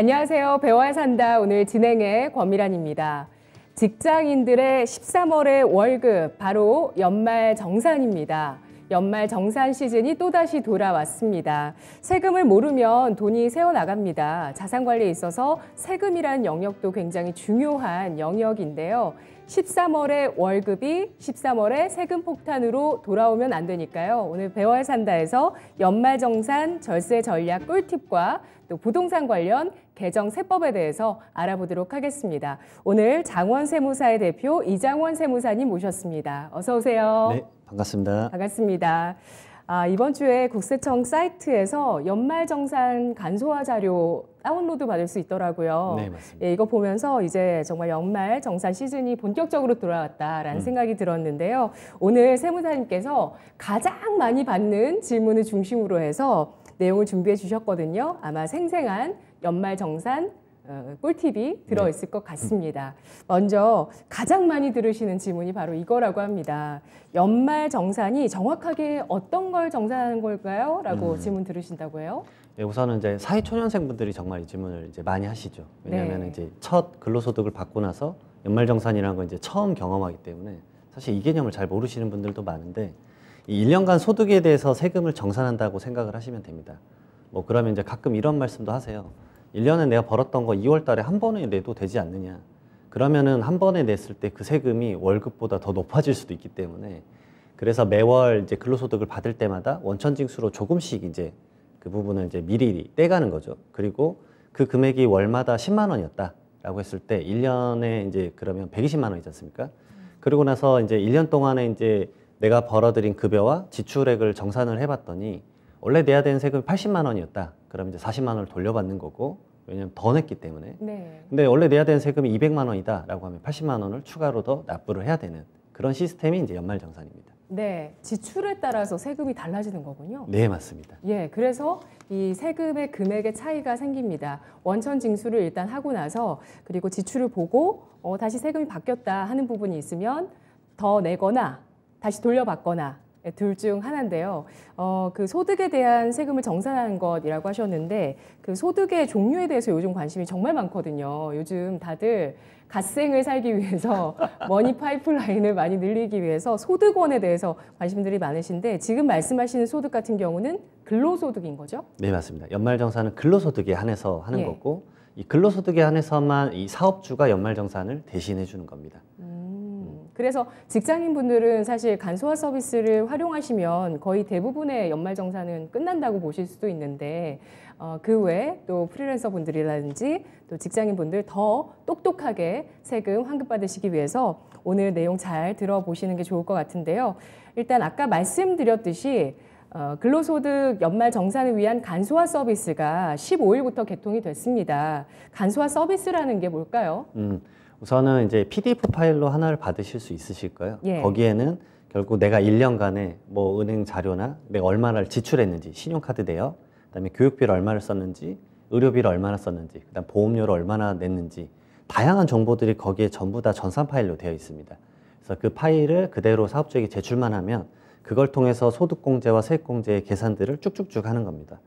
안녕하세요. 배워야 산다. 오늘 진행의 권미란입니다. 직장인들의 13월의 월급, 바로 연말 정산입니다. 연말 정산 시즌이 또다시 돌아왔습니다. 세금을 모르면 돈이 새어나갑니다. 자산 관리에 있어서 세금이란 영역도 굉장히 중요한 영역인데요. 13월에 월급이 13월에 세금 폭탄으로 돌아오면 안 되니까요. 오늘 배월 산다에서 연말 정산 절세 전략 꿀팁과 또 부동산 관련 개정 세법에 대해서 알아보도록 하겠습니다. 오늘 장원 세무사의 대표 이장원 세무사님 모셨습니다. 어서 오세요. 네, 반갑습니다. 반갑습니다. 아, 이번 주에 국세청 사이트에서 연말 정산 간소화 자료 다운로드 받을 수 있더라고요. 네, 맞습니다. 예, 이거 보면서 이제 정말 연말 정산 시즌이 본격적으로 돌아왔다라는 음. 생각이 들었는데요. 오늘 세무사님께서 가장 많이 받는 질문을 중심으로 해서 내용을 준비해 주셨거든요. 아마 생생한 연말 정산 어, 꿀팁이 들어있을 네. 것 같습니다. 먼저 가장 많이 들으시는 질문이 바로 이거라고 합니다. 연말 정산이 정확하게 어떤 걸 정산하는 걸까요? 라고 음. 질문 들으신다고 해요. 네, 우선은 이제 사회초년생 분들이 정말 이 질문을 이제 많이 하시죠. 왜냐하면 네. 이제 첫 근로소득을 받고 나서 연말정산이라는 건 이제 처음 경험하기 때문에 사실 이 개념을 잘 모르시는 분들도 많은데 이 1년간 소득에 대해서 세금을 정산한다고 생각을 하시면 됩니다. 뭐 그러면 이제 가끔 이런 말씀도 하세요. 1년에 내가 벌었던 거 2월 달에 한 번에 내도 되지 않느냐. 그러면은 한 번에 냈을 때 그 세금이 월급보다 더 높아질 수도 있기 때문에 그래서 매월 이제 근로소득을 받을 때마다 원천징수로 조금씩 이제 그 부분을 이제 미리 떼가는 거죠. 그리고 그 금액이 월마다 10만 원이었다라고 했을 때 1년에 이제 그러면 120만 원이지 않습니까? 그리고 나서 이제 1년 동안에 이제 내가 벌어들인 급여와 지출액을 정산을 해봤더니 원래 내야 되는 세금이 80만 원이었다. 그럼 이제 40만 원을 돌려받는 거고 왜냐하면 더 냈기 때문에. 네. 근데 원래 내야 되는 세금이 200만 원이다라고 하면 80만 원을 추가로 더 납부를 해야 되는 그런 시스템이 이제 연말정산입니다. 네, 지출에 따라서 세금이 달라지는 거군요. 네, 맞습니다. 예, 그래서 이 세금의 금액의 차이가 생깁니다. 원천 징수를 일단 하고 나서 그리고 지출을 보고 어, 다시 세금이 바뀌었다 하는 부분이 있으면 더 내거나 다시 돌려받거나 네, 둘중 하나인데요. 어, 그 소득에 대한 세금을 정산하는 것이라고 하셨는데 그 소득의 종류에 대해서 요즘 관심이 정말 많거든요. 요즘 다들 갓생을 살기 위해서 머니 파이프라인을 많이 늘리기 위해서 소득원에 대해서 관심들이 많으신데 지금 말씀하시는 소득 같은 경우는 근로소득인 거죠? 네 맞습니다. 연말정산은 근로소득에 한해서 하는 예. 거고 이 근로소득에 한해서만 이 사업주가 연말정산을 대신해 주는 겁니다. 그래서 직장인 분들은 사실 간소화 서비스를 활용하시면 거의 대부분의 연말정산은 끝난다고 보실 수도 있는데 어, 그 외에 또 프리랜서 분들이라든지 또 직장인 분들 더 똑똑하게 세금 환급 받으시기 위해서 오늘 내용 잘 들어보시는 게 좋을 것 같은데요. 일단 아까 말씀드렸듯이 어, 근로소득 연말 정산을 위한 간소화 서비스가 15일부터 개통이 됐습니다. 간소화 서비스라는 게 뭘까요? 음, 우선은 이제 PDF 파일로 하나를 받으실 수 있으실 거예요. 예. 거기에는 결국 내가 1년간에 뭐 은행 자료나 내가 얼마를 지출했는지, 신용카드 대여, 그다음에 교육비를 얼마를 썼는지, 의료비를 얼마나 썼는지, 그다음 보험료를 얼마나 냈는지 다양한 정보들이 거기에 전부 다 전산 파일로 되어 있습니다. 그래서 그 파일을 그대로 사업주에게 제출만 하면 그걸 통해서 소득공제와 세액공제의 계산들을 쭉쭉쭉 하는 겁니다.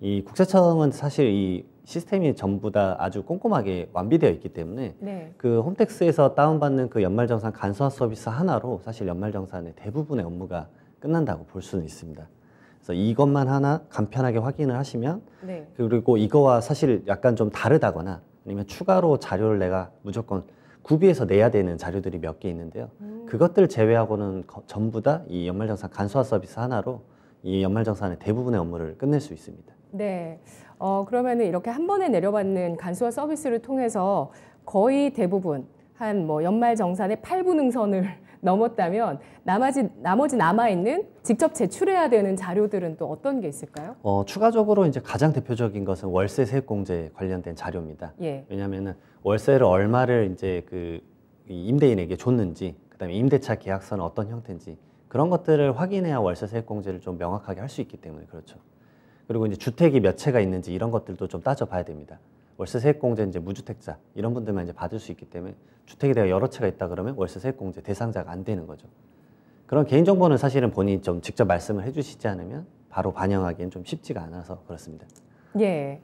이 국세청은 사실 이 시스템이 전부 다 아주 꼼꼼하게 완비되어 있기 때문에 네. 그 홈택스에서 다운받는 그 연말정산 간소화 서비스 하나로 사실 연말정산의 대부분의 업무가 끝난다고 볼 수는 있습니다. 그래서 이것만 하나 간편하게 확인을 하시면 네. 그리고 이거와 사실 약간 좀 다르다거나 아니면 추가로 자료를 내가 무조건 구비해서 내야 되는 자료들이 몇 개 있는데요. 음. 그것들 제외하고는 거, 전부 다 이 연말정산 간소화 서비스 하나로 이 연말정산의 대부분의 업무를 끝낼 수 있습니다. 네. 어, 그러면은 이렇게 한 번에 내려받는 간소화 서비스를 통해서 거의 대부분 한 뭐 연말 정산의 8분 응선을 넘었다면 나머지 나머지 남아 있는 직접 제출해야 되는 자료들은 또 어떤 게 있을까요? 어, 추가적으로 이제 가장 대표적인 것은 월세 세액공제 관련된 자료입니다. 예. 왜냐하면은 월세를 얼마를 이제 그 임대인에게 줬는지, 그다음에 임대차 계약서는 어떤 형태인지 그런 것들을 확인해야 월세 세액공제를 좀 명확하게 할 수 있기 때문에 그렇죠. 그리고 이제 주택이 몇 채가 있는지 이런 것들도 좀 따져봐야 됩니다. 월세 세액공제 이제 무주택자 이런 분들만 이제 받을 수 있기 때문에 주택에 대한 여러 채가 있다 그러면 월세 세액공제 대상자가 안 되는 거죠. 그런 개인정보는 사실은 본인이 좀 직접 말씀을 해주시지 않으면 바로 반영하기엔 좀 쉽지가 않아서 그렇습니다. 예,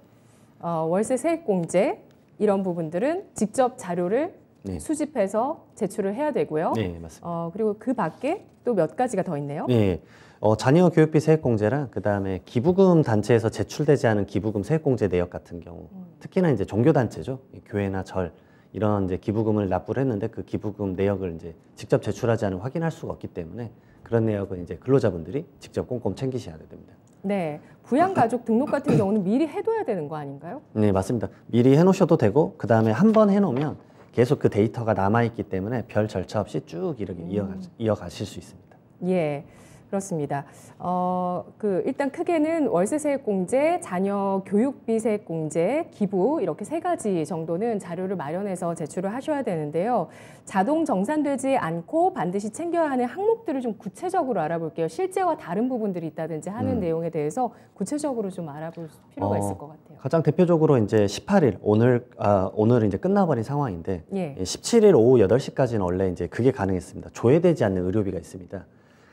어, 월세 세액공제 이런 부분들은 직접 자료를 네. 수집해서 제출을 해야 되고요. 네, 맞습니다. 어, 그리고 그 밖에 또 몇 가지가 더 있네요. 네. 어, 자녀 교육비 세액공제랑 그다음에 기부금 단체에서 제출되지 않은 기부금 세액공제 내역 같은 경우 음. 특히나 이제 종교 단체죠. 교회나 절 이런 이제 기부금을 납부를 했는데 그 기부금 내역을 이제 직접 제출하지 않으면 확인할 수가 없기 때문에 그런 내역은 이제 근로자분들이 직접 꼼꼼 챙기셔야 됩니다. 네. 부양가족 등록 같은 경우는 미리 해둬야 되는 거 아닌가요? 네, 맞습니다. 미리 해놓으셔도 되고, 그 다음에 한 번 해놓으면 계속 그 데이터가 남아있기 때문에 별 절차 없이 쭉 이렇게 음. 이어가, 이어가실 수 있습니다. 예. 그렇습니다. 어, 그 일단 크게는 월세세액 공제, 자녀 교육비 세액 공제, 기부 이렇게 세 가지 정도는 자료를 마련해서 제출을 하셔야 되는데요. 자동 정산되지 않고 반드시 챙겨야 하는 항목들을 좀 구체적으로 알아볼게요. 실제와 다른 부분들이 있다든지 하는 음. 내용에 대해서 구체적으로 좀 알아볼 필요가 어, 있을 것 같아요. 가장 대표적으로 이제 18일 오늘 아 오늘 이제 끝나버린 상황인데 예. 17일 예, 오후 8시까지는 원래 이제 그게 가능했습니다. 조회되지 않는 의료비가 있습니다.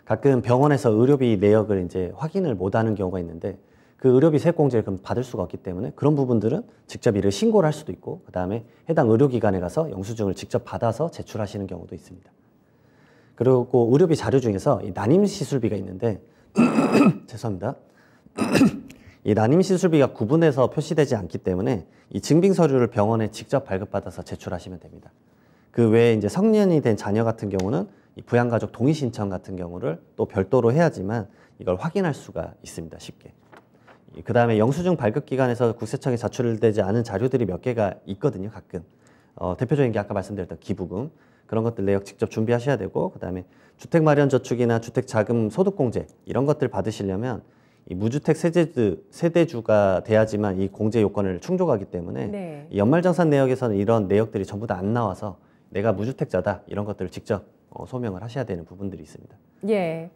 가끔 병원에서 의료비 내역을 이제 확인을 못하는 경우가 있는데 그 의료비 세액공제를 그럼 받을 수가 없기 때문에 그런 부분들은 직접 이를 신고를 할 수도 있고 그 다음에 해당 의료기관에 가서 영수증을 직접 받아서 제출하시는 경우도 있습니다. 그리고 의료비 자료 중에서 난임 시술비가 있는데 죄송합니다. 이 난임 시술비가 구분해서 표시되지 않기 때문에 이 증빙 서류를 병원에 직접 발급받아서 제출하시면 됩니다. 그 외에 이제 성년이 된 자녀 같은 경우는 부양가족 동의 신청 같은 경우를 또 별도로 해야지만 이걸 확인할 수가 있습니다. 쉽게. 그 다음에 영수증 발급 기관에서 국세청에 자출되지 않은 자료들이 몇 개가 있거든요. 가끔. 어, 대표적인 게 아까 말씀드렸던 기부금 그런 것들 내역 직접 준비하셔야 되고 그 다음에 주택 마련 저축이나 주택 자금 소득공제 이런 것들 받으시려면 이 무주택 세대주, 세대주가 돼야지만 이 공제 요건을 충족하기 때문에 네. 연말정산 내역에서는 이런 내역들이 전부 다 안 나와서 내가 무주택자다 이런 것들을 직접 어, 소명을 하셔야 되는 부분들이 있습니다. 예.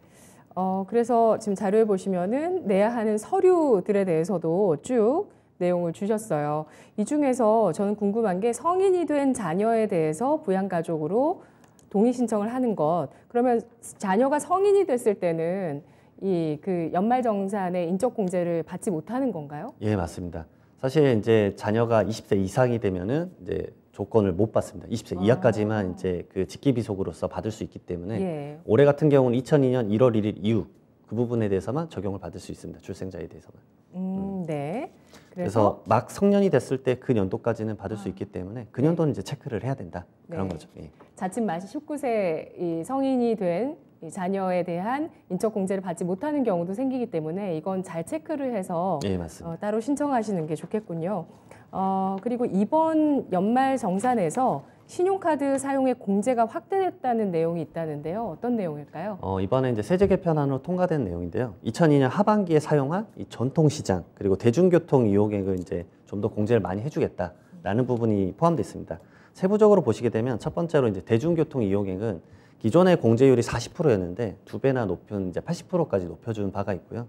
어, 그래서 지금 자료에 보시면은 내야 하는 서류들에 대해서도 쭉 내용을 주셨어요. 이 중에서 저는 궁금한 게 성인이 된 자녀에 대해서 부양가족으로 동의 신청을 하는 것. 그러면 자녀가 성인이 됐을 때는 이 그 연말정산의 인적 공제를 받지 못하는 건가요? 예, 맞습니다. 사실 이제 자녀가 20세 이상이 되면은 이제 조건을 못 받습니다. 20세 아. 이하까지만 이제 그직기비속으로서 받을 수 있기 때문에 예. 올해 같은 경우는 2002년 1월 1일 이후 그 부분에 대해서만 적용을 받을 수 있습니다. 출생자에 대해서만. 음, 음. 네. 그래서? 그래서? 막 성년이 됐을 때 그 년도까지는 받을 아. 수 있기 때문에 그 네. 년도는 네. 이제 체크를 해야 된다 그런 네. 거죠. 예. 자칫만 19세 이 성인이 된 자녀에 대한 인적 공제를 받지 못하는 경우도 생기기 때문에 이건 잘 체크를 해서 예, 맞습니다. 어, 따로 신청하시는 게 좋겠군요. 어, 그리고 이번 연말 정산에서 신용카드 사용의 공제가 확대됐다는 내용이 있다는데요. 어떤 내용일까요? 어, 이번에 이제 세제 개편안으로 통과된 내용인데요. 2002년 하반기에 사용한 이 전통시장 그리고 대중교통 이용액을 이제 좀 더 공제를 많이 해주겠다라는 부분이 포함되어 있습니다. 세부적으로 보시게 되면 첫 번째로 이제 대중교통 이용액은 기존의 공제율이 40%였는데 두 배나 높은 이제 80%까지 높여준 바가 있고요.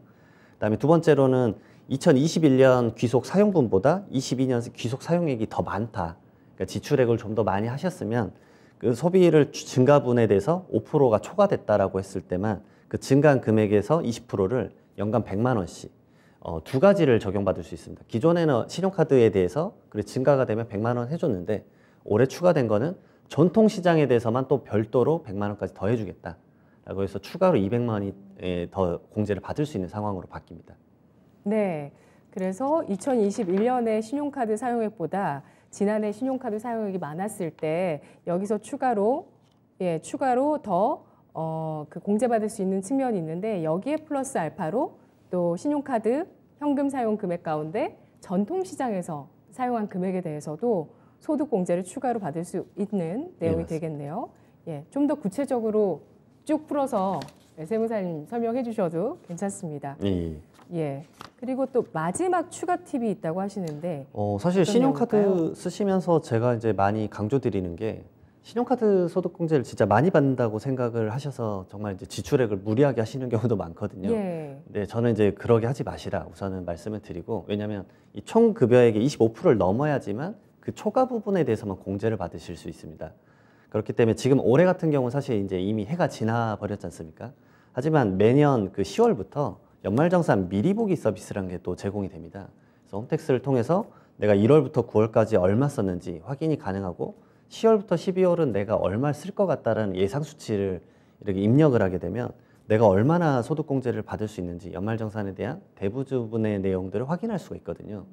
그다음에 두 번째로는 2021년 귀속 사용분보다 22년 귀속 사용액이 더 많다. 그러니까 지출액을 좀 더 많이 하셨으면 그 소비를 증가분에 대해서 5%가 초과됐다라고 했을 때만 그 증가한 금액에서 20%를 연간 100만 원씩 어, 두 가지를 적용받을 수 있습니다. 기존에는 신용카드에 대해서 그리고 증가가 되면 100만 원 해줬는데 올해 추가된 거는 전통 시장에 대해서만 또 별도로 100만 원까지 더 해주겠다라고 해서 추가로 200만 원이 더 공제를 받을 수 있는 상황으로 바뀝니다. 네. 그래서 2021년에 신용카드 사용액보다 지난해 신용카드 사용액이 많았을 때 여기서 추가로 예, 추가로 더 어, 그 공제받을 수 있는 측면이 있는데 여기에 플러스 알파로 또 신용카드 현금 사용 금액 가운데 전통시장에서 사용한 금액에 대해서도 소득 공제를 추가로 받을 수 있는 내용이 네, 되겠네요. 예, 좀 더 구체적으로 쭉 풀어서 네, 세무사님 설명해 주셔도 괜찮습니다. 예. 예. 예. 그리고 또 마지막 추가 팁이 있다고 하시는데 어, 사실 신용카드 내용일까요? 쓰시면서 제가 이제 많이 강조드리는 게 신용카드 소득공제를 진짜 많이 받는다고 생각을 하셔서 정말 이제 지출액을 무리하게 하시는 경우도 많거든요. 예. 네, 저는 이제 그러게 하지 마시라 우선은 말씀을 드리고 왜냐하면 이 총 급여액의 25%를 넘어야지만 그 초과 부분에 대해서만 공제를 받으실 수 있습니다. 그렇기 때문에 지금 올해 같은 경우 사실 이제 이미 해가 지나 버렸지 않습니까? 하지만 매년 그 10월부터 연말정산 미리 보기 서비스라는 게 또 제공이 됩니다. 그래서 홈택스를 통해서 내가 1월부터 9월까지 얼마 썼는지 확인이 가능하고 10월부터 12월은 내가 얼마 쓸 것 같다라는 예상 수치를 이렇게 입력을 하게 되면 내가 얼마나 소득공제를 받을 수 있는지 연말정산에 대한 대부분의 내용들을 확인할 수가 있거든요.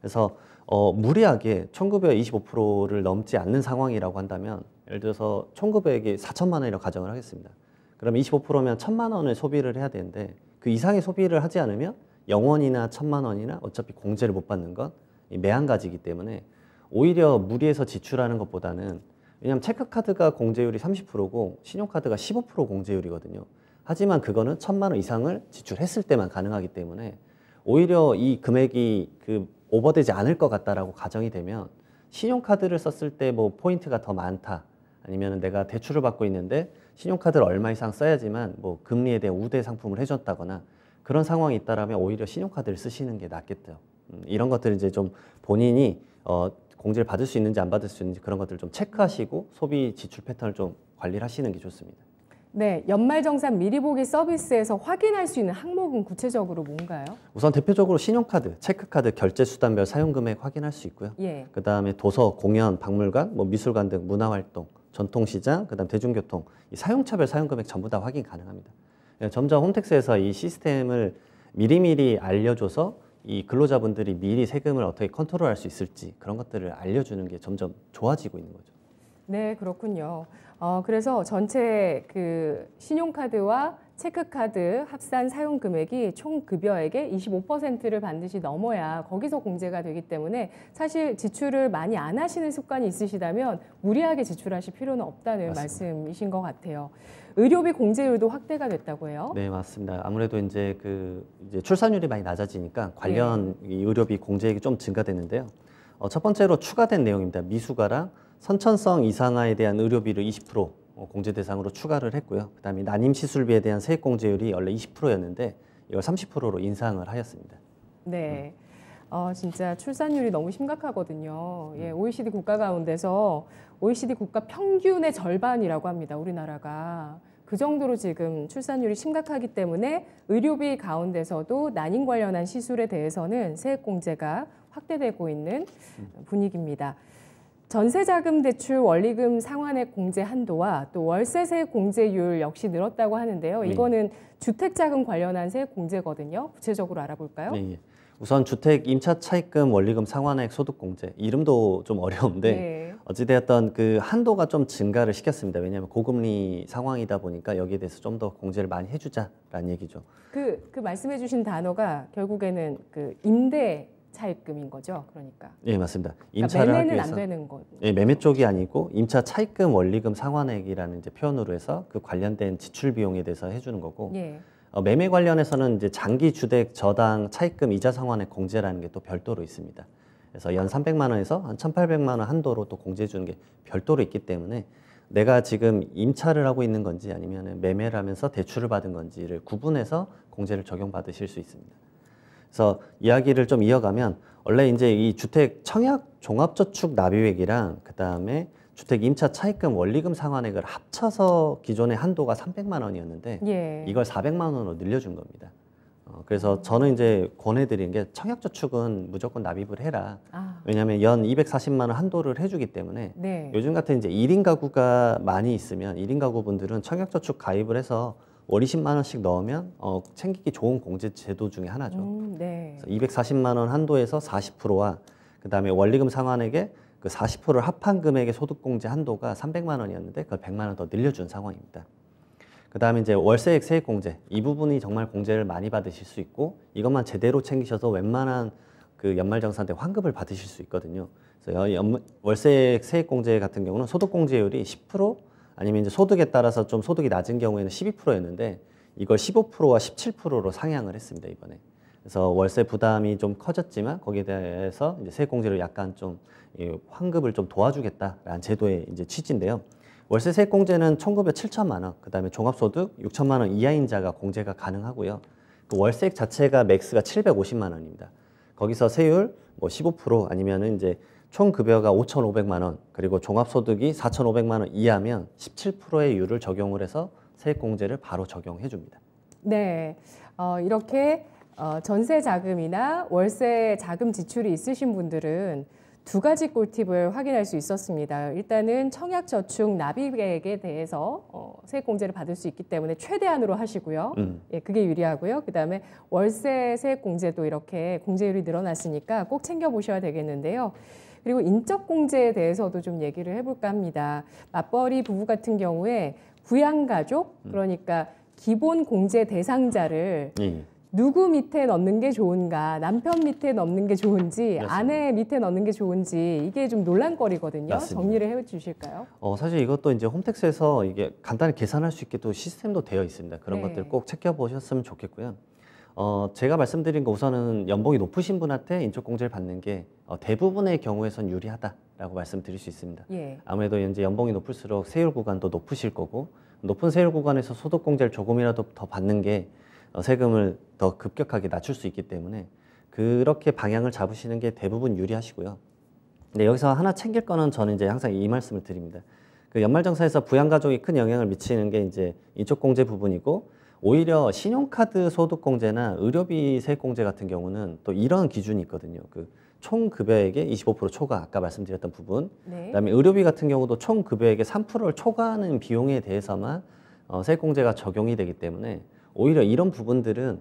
그래서 어, 무리하게 총급여의 25%를 넘지 않는 상황이라고 한다면 예를 들어서 총급여액이 4천만 원이라고 가정을 하겠습니다. 그러면 25%면 천만 원을 소비를 해야 되는데 그 이상의 소비를 하지 않으면 영원이나 천만 원이나 어차피 공제를 못 받는 건 매한가지이기 때문에 오히려 무리해서 지출하는 것보다는 왜냐하면 체크카드가 공제율이 30%고 신용카드가 15% 공제율이거든요. 하지만 그거는 천만 원 이상을 지출했을 때만 가능하기 때문에 오히려 이 금액이 그 오버되지 않을 것 같다라고 가정이 되면 신용카드를 썼을 때 뭐 포인트가 더 많다 아니면 내가 대출을 받고 있는데 신용카드를 얼마 이상 써야지만 뭐 금리에 대한 우대 상품을 해줬다거나 그런 상황이 있다라면 오히려 신용카드를 쓰시는 게 낫겠죠. 음, 이런 것들 이제 좀 본인이 어, 공제를 받을 수 있는지 안 받을 수 있는지 그런 것들을 좀 체크하시고 소비 지출 패턴을 좀관리 하시는 게 좋습니다. 네, 연말정산 미리 보기 서비스에서 확인할 수 있는 항목은 구체적으로 뭔가요? 우선 대표적으로 신용카드, 체크카드 결제 수단별 사용 금액 확인할 수 있고요. 예. 그다음에 도서, 공연, 박물관, 뭐 미술관 등 문화 활동, 전통시장, 그다음 대중교통, 이 사용차별 사용금액 전부 다 확인 가능합니다. 예, 점점 홈택스에서 이 시스템을 미리미리 알려줘서 이 근로자분들이 미리 세금을 어떻게 컨트롤할 수 있을지 그런 것들을 알려주는 게 점점 좋아지고 있는 거죠. 네, 그렇군요. 어, 그래서 전체 그 신용카드와 체크카드 합산 사용 금액이 총 급여액의 25%를 반드시 넘어야 거기서 공제가 되기 때문에 사실 지출을 많이 안 하시는 습관이 있으시다면 무리하게 지출하실 필요는 없다는 맞습니다. 말씀이신 것 같아요. 의료비 공제율도 확대가 됐다고 해요. 네, 맞습니다. 아무래도 이제 그 이제 출산율이 많이 낮아지니까 관련 네. 의료비 공제액이 좀 증가되는데요. 어, 첫 번째로 추가된 내용입니다. 미수가랑 선천성 이상화에 대한 의료비를 20% 어, 공제 대상으로 추가를 했고요. 그다음에 난임 시술비에 대한 세액 공제율이 원래 20%였는데 이걸 30%로 인상을 하였습니다. 네. 음. 어, 진짜 출산율이 너무 심각하거든요. 예, OECD 음. 국가 가운데서 OECD 국가 평균의 절반이라고 합니다. 우리나라가. 그 정도로 지금 출산율이 심각하기 때문에 의료비 가운데서도 난임 관련한 시술에 대해서는 세액공제가 확대되고 있는 음. 분위기입니다. 전세자금 대출 원리금 상환액 공제 한도와 또 월세세 공제율 역시 늘었다고 하는데요. 네. 이거는 네. 주택자금 관련한 세 공제거든요. 구체적으로 알아볼까요? 네. 예. 우선 주택 임차 차익금 원리금 상환액 소득 공제 이름도 좀 어려운데 네. 어찌되었던 그 한도가 좀 증가를 시켰습니다. 왜냐하면 고금리 상황이다 보니까 여기에 대해서 좀 더 공제를 많이 해주자라는 얘기죠. 그, 그 말씀해주신 단어가 결국에는 그 임대 차입금인 거죠. 그러니까. 예, 맞습니다. 임차를 그러니까 매매는 안 되는 거. 예, 매매 쪽이 아니고 임차 차입금 원리금 상환액이라는 이제 표현으로 해서 그 관련된 지출 비용에 대해서 해 주는 거고. 예. 어, 매매 관련해서는 이제 장기 주택 저당 차입금 이자 상환액 공제라는 게 또 별도로 있습니다. 그래서 연 300만 원에서 한 1,800만 원 한도로 또 공제해 주는 게 별도로 있기 때문에 내가 지금 임차를 하고 있는 건지 아니면 매매를 하면서 대출을 받은 건지를 구분해서 공제를 적용받으실 수 있습니다. 그래서 이야기를 좀 이어가면 원래 이제 이 주택 청약 종합저축 납입액이랑 그다음에 주택 임차 차익금 원리금 상환액을 합쳐서 기존의 한도가 300만 원이었는데 예. 이걸 400만 원으로 늘려준 겁니다. 어, 그래서 저는 이제 권해드린 게 청약저축은 무조건 납입을 해라. 아. 왜냐하면 연 240만 원 한도를 해주기 때문에 네. 요즘 같은 이제 1인 가구가 많이 있으면 1인 가구분들은 청약저축 가입을 해서 월 20만 원씩 넣으면 어, 챙기기 좋은 공제 제도 중에 하나죠. 음, 네. 240만 원 한도에서 40%와 그다음에 원리금 상환액에그 40%를 합한 금액의 소득공제 한도가 300만 원이었는데 그걸 100만 원 더 늘려준 상황입니다. 그다음에 이제 월세액 세액공제 이 부분이 정말 공제를 많이 받으실 수 있고 이것만 제대로 챙기셔서 웬만한 그 연말정산 때 환급을 받으실 수 있거든요. 그래서 연, 월세액 세액공제 같은 경우는 소득공제율이 10% 아니면 이제 소득에 따라서 좀 소득이 낮은 경우에는 12%였는데 이걸 15%와 17%로 상향을 했습니다 이번에. 그래서 월세 부담이 좀 커졌지만 거기에 대해서 이제 세액공제를 약간 좀 환급을 좀 도와주겠다라는 제도의 이제 취지인데요. 월세 세액공제는 총급여 7천만 원, 그다음에 종합소득 6천만 원 이하인 자가 공제가 가능하고요. 그 월세액 자체가 맥스가 750만 원입니다. 거기서 세율 뭐 15% 아니면은 이제 총 급여가 5,500만 원 그리고 종합소득이 4,500만 원 이하면 17%의 유를 적용을 해서 세액공제를 바로 적용해 줍니다. 네, 어, 이렇게 어, 전세 자금이나 월세 자금 지출이 있으신 분들은 두 가지 꿀팁을 확인할 수 있었습니다. 일단은 청약저축 납입액에 대해서 어, 세액공제를 받을 수 있기 때문에 최대한으로 하시고요. 음. 예, 그게 유리하고요. 그 다음에 월세 세액공제도 이렇게 공제율이 늘어났으니까 꼭 챙겨보셔야 되겠는데요. 그리고 인적 공제에 대해서도 좀 얘기를 해볼까 합니다. 맞벌이 부부 같은 경우에 부양가족 음. 그러니까 기본 공제 대상자를 예. 누구 밑에 넣는 게 좋은가, 남편 밑에 넣는 게 좋은지, 맞습니다. 아내 밑에 넣는 게 좋은지 이게 좀 논란거리거든요. 맞습니다. 정리를 해주실까요? 어, 사실 이것도 이제 홈택스에서 이게 간단히 계산할 수 있게 또 시스템도 되어 있습니다. 그런 네. 것들 꼭 챙겨보셨으면 좋겠고요. 어, 제가 말씀드린 거 우선은 연봉이 높으신 분한테 인적공제를 받는 게 어, 대부분의 경우에선 유리하다라고 말씀드릴 수 있습니다. 예. 아무래도 이제 연봉이 높을수록 세율 구간도 높으실 거고 높은 세율 구간에서 소득공제를 조금이라도 더 받는 게 어, 세금을 더 급격하게 낮출 수 있기 때문에 그렇게 방향을 잡으시는 게 대부분 유리하시고요. 근데 여기서 하나 챙길 거는 저는 이제 항상 이 말씀을 드립니다. 그 연말정산에서 부양가족이 큰 영향을 미치는 게 이제 인적공제 부분이고 오히려 신용카드 소득공제나 의료비 세액공제 같은 경우는 또 이런 기준이 있거든요. 그 총 급여액의 25% 초과 아까 말씀드렸던 부분 네. 그다음에 의료비 같은 경우도 총 급여액의 3%를 초과하는 비용에 대해서만 어, 세액공제가 적용이 되기 때문에 오히려 이런 부분들은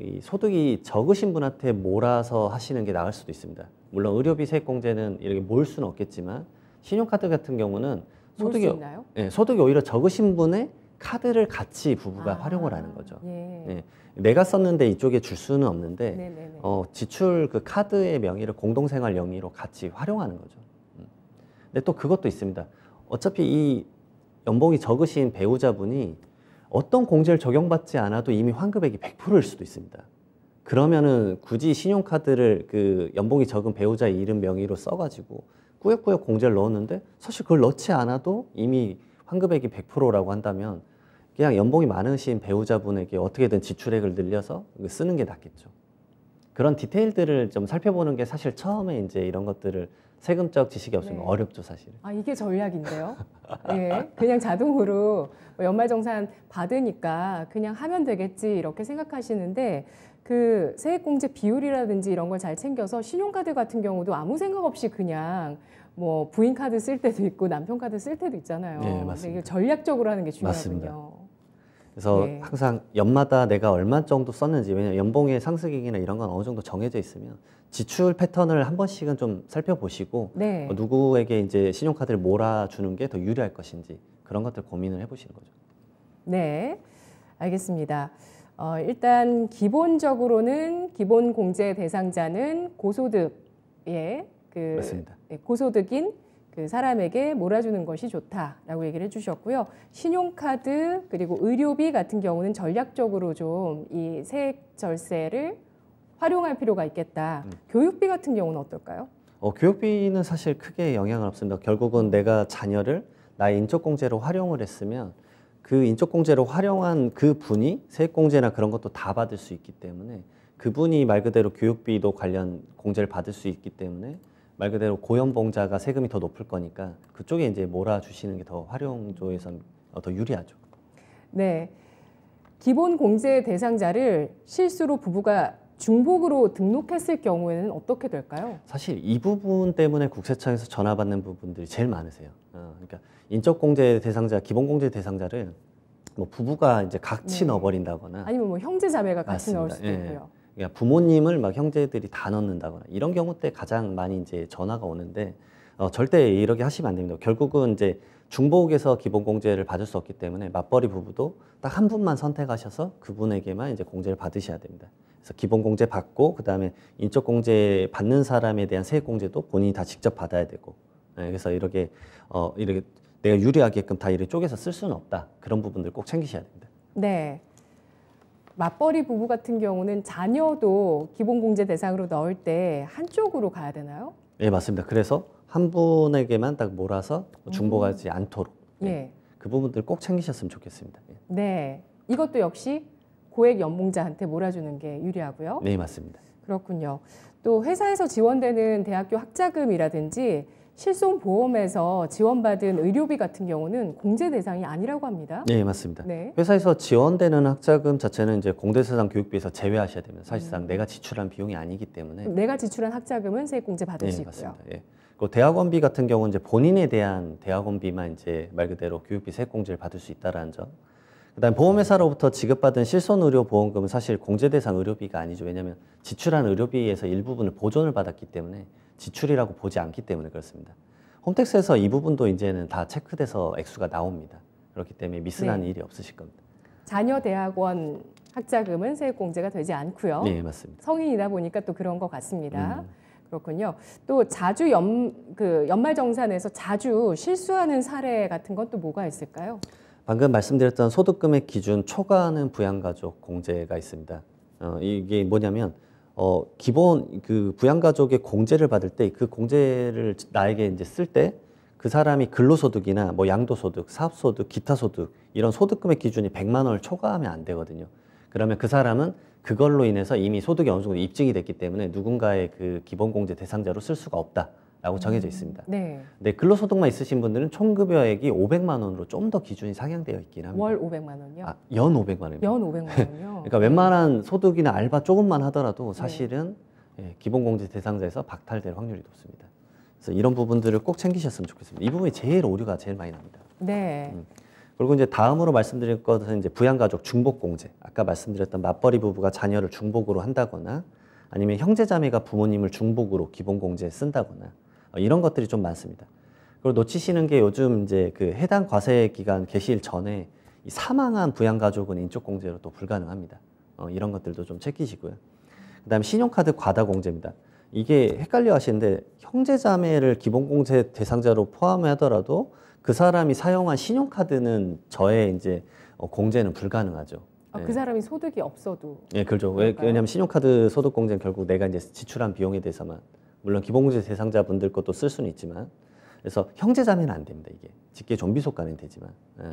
이 소득이 적으신 분한테 몰아서 하시는 게 나을 수도 있습니다. 물론 의료비 세액공제는 이렇게 몰 수는 없겠지만 신용카드 같은 경우는 소득이 예, 네, 소득이 오히려 적으신 분의 카드를 같이 부부가 아, 활용을 하는 거죠. 예. 예. 내가 썼는데 이쪽에 줄 수는 없는데 어, 지출 그 카드의 명의를 공동생활 명의로 같이 활용하는 거죠. 음. 근데 또 그것도 있습니다. 어차피 이 연봉이 적으신 배우자분이 어떤 공제를 적용받지 않아도 이미 환급액이 100%일 수도 있습니다. 그러면은 굳이 신용카드를 그 연봉이 적은 배우자 이름 명의로 써가지고 꾸역꾸역 공제를 넣었는데 사실 그걸 넣지 않아도 이미 환급액이 100%라고 한다면 그냥 연봉이 많으신 배우자분에게 어떻게든 지출액을 늘려서 쓰는 게 낫겠죠. 그런 디테일들을 좀 살펴보는 게 사실 처음에 이제 이런 것들을 세금적 지식이 없으면 네. 어렵죠 사실. 은아 이게 전략인데요. 네, 예. 그냥 자동으로 뭐 연말정산 받으니까 그냥 하면 되겠지 이렇게 생각하시는데 그 세액공제 비율이라든지 이런 걸 잘 챙겨서 신용카드 같은 경우도 아무 생각 없이 그냥 뭐 부인 카드 쓸 때도 있고 남편 카드 쓸 때도 있잖아요. 네, 맞습니다. 이게 전략적으로 하는 게 중요하군요. 그래서 네. 항상 연마다 내가 얼마 정도 썼는지 왜냐 연봉의 상승액이나 이런 건 어느 정도 정해져 있으면 지출 패턴을 한 번씩은 좀 살펴보시고 네. 어, 누구에게 이제 신용카드를 몰아주는 게 더 유리할 것인지 그런 것들 고민을 해보시는 거죠. 네, 알겠습니다. 어, 일단 기본적으로는 기본 공제 대상자는 고소득 예. 그 맞습니다. 예, 고소득인 그 사람에게 몰아주는 것이 좋다라고 얘기를 해주셨고요. 신용카드 그리고 의료비 같은 경우는 전략적으로 좀 이 세액 절세를 활용할 필요가 있겠다. 음. 교육비 같은 경우는 어떨까요? 어, 교육비는 사실 크게 영향은 없습니다. 결국은 내가 자녀를 나의 인적공제로 활용을 했으면 그 인적공제로 활용한 그 분이 세액공제나 그런 것도 다 받을 수 있기 때문에 그분이 말 그대로 교육비도 관련 공제를 받을 수 있기 때문에 말 그대로 고연봉자가 세금이 더 높을 거니까 그쪽에 이제 몰아주시는 게 더 활용조에선 더 유리하죠. 네. 기본 공제 대상자를 실수로 부부가 중복으로 등록했을 경우에는 어떻게 될까요? 사실 이 부분 때문에 국세청에서 전화받는 부분들이 제일 많으세요. 어, 그러니까 인적공제 대상자, 기본공제 대상자를 뭐 부부가 이제 같이 네. 넣어버린다거나 아니면 뭐 형제자매가 같이 맞습니다. 넣을 수도 예. 있고요. 그러니까 부모님을 막 형제들이 다 넣는다거나 이런 경우 때 가장 많이 이제 전화가 오는데 어, 절대 이렇게 하시면 안 됩니다. 결국은 이제 중복에서 기본 공제를 받을 수 없기 때문에 맞벌이 부부도 딱 한 분만 선택하셔서 그분에게만 이제 공제를 받으셔야 됩니다. 그래서 기본 공제 받고 그 다음에 인적 공제 받는 사람에 대한 세액 공제도 본인이 다 직접 받아야 되고 네, 그래서 이렇게 어 이렇게 내가 유리하게끔 다 이렇게 쪼개서 쓸 수는 없다 그런 부분들 꼭 챙기셔야 됩니다. 네. 맞벌이 부부 같은 경우는 자녀도 기본공제 대상으로 넣을 때 한쪽으로 가야 되나요? 예, 맞습니다. 그래서 한 분에게만 딱 몰아서 음. 중복하지 않도록 예. 예. 그 부분들 꼭 챙기셨으면 좋겠습니다. 예. 네, 이것도 역시 고액 연봉자한테 몰아주는 게 유리하고요. 네, 맞습니다. 그렇군요. 또 회사에서 지원되는 대학교 학자금이라든지 실손보험에서 지원받은 의료비 같은 경우는 공제 대상이 아니라고 합니다. 네, 맞습니다. 네. 회사에서 지원되는 학자금 자체는 이제 공대사상 교육비에서 제외하셔야 됩니다. 사실상 음. 내가 지출한 비용이 아니기 때문에 내가 지출한 학자금은 세액 공제 받을 네, 수 있고요. 맞습니다. 예. 그 대학원비 같은 경우는 이제 본인에 대한 대학원비만 이제 말 그대로 교육비 세액 공제를 받을 수 있다라는 점. 그다음 보험회사로부터 지급받은 실손의료보험금은 사실 공제 대상 의료비가 아니죠. 왜냐하면 지출한 의료비에서 일부분을 보존을 받았기 때문에 지출이라고 보지 않기 때문에 그렇습니다. 홈택스에서 이 부분도 이제는 다 체크돼서 액수가 나옵니다. 그렇기 때문에 미스나는 네. 일이 없으실 겁니다. 자녀 대학원 학자금은 세액 공제가 되지 않고요. 네, 맞습니다. 성인이다 보니까 또 그런 것 같습니다. 음. 그렇군요. 또 자주 연, 그 연말정산에서 자주 실수하는 사례 같은 건 또 뭐가 있을까요? 방금 말씀드렸던 소득금액 기준 초과하는 부양가족 공제가 있습니다. 어, 이게 뭐냐면 어, 기본 그 부양가족의 공제를 받을 때 그 공제를 나에게 이제 쓸 때 그 사람이 근로소득이나 뭐 양도소득, 사업소득, 기타소득 이런 소득금액 기준이 100만 원을 초과하면 안 되거든요. 그러면 그 사람은 그걸로 인해서 이미 소득이 어느 정도 입증이 됐기 때문에 누군가의 그 기본공제 대상자로 쓸 수가 없다. 라고 정해져 음. 있습니다. 네. 네, 근로소득만 있으신 분들은 총급여액이 500만 원으로 좀 더 기준이 상향되어 있긴 합니다. 월 500만 원요? 아, 연 500만 원입니다. 연 500만 원요? 그러니까 웬만한 네. 소득이나 알바 조금만 하더라도 네. 사실은 네. 예, 기본공제 대상자에서 박탈될 확률이 높습니다. 그래서 이런 부분들을 꼭 챙기셨으면 좋겠습니다. 이 부분이 제일 오류가 제일 많이 납니다. 네. 음. 그리고 이제 다음으로 말씀드릴 것은 이제 부양가족 중복공제. 아까 말씀드렸던 맞벌이 부부가 자녀를 중복으로 한다거나 아니면 형제자매가 부모님을 중복으로 기본공제에 쓴다거나 어, 이런 것들이 좀 많습니다. 그리고 놓치시는 게 요즘 이제 그 해당 과세 기간 개시일 전에 사망한 부양가족은 인적공제로 또 불가능합니다. 어, 이런 것들도 좀 챙기시고요. 그다음 신용카드 과다공제입니다. 이게 헷갈려 하시는데 형제자매를 기본공제 대상자로 포함하더라도 그 사람이 사용한 신용카드는 저의 이제 어, 공제는 불가능하죠. 아, 그 네. 사람이 소득이 없어도. 예, 네, 그렇죠. 왜냐하면 신용카드 소득공제는 결국 내가 이제 지출한 비용에 대해서만 물론 기본공제 대상자분들 것도 쓸 수는 있지만 그래서 형제자매는 안 됩니다. 이게 직계 좀비 속가는 되지만 예.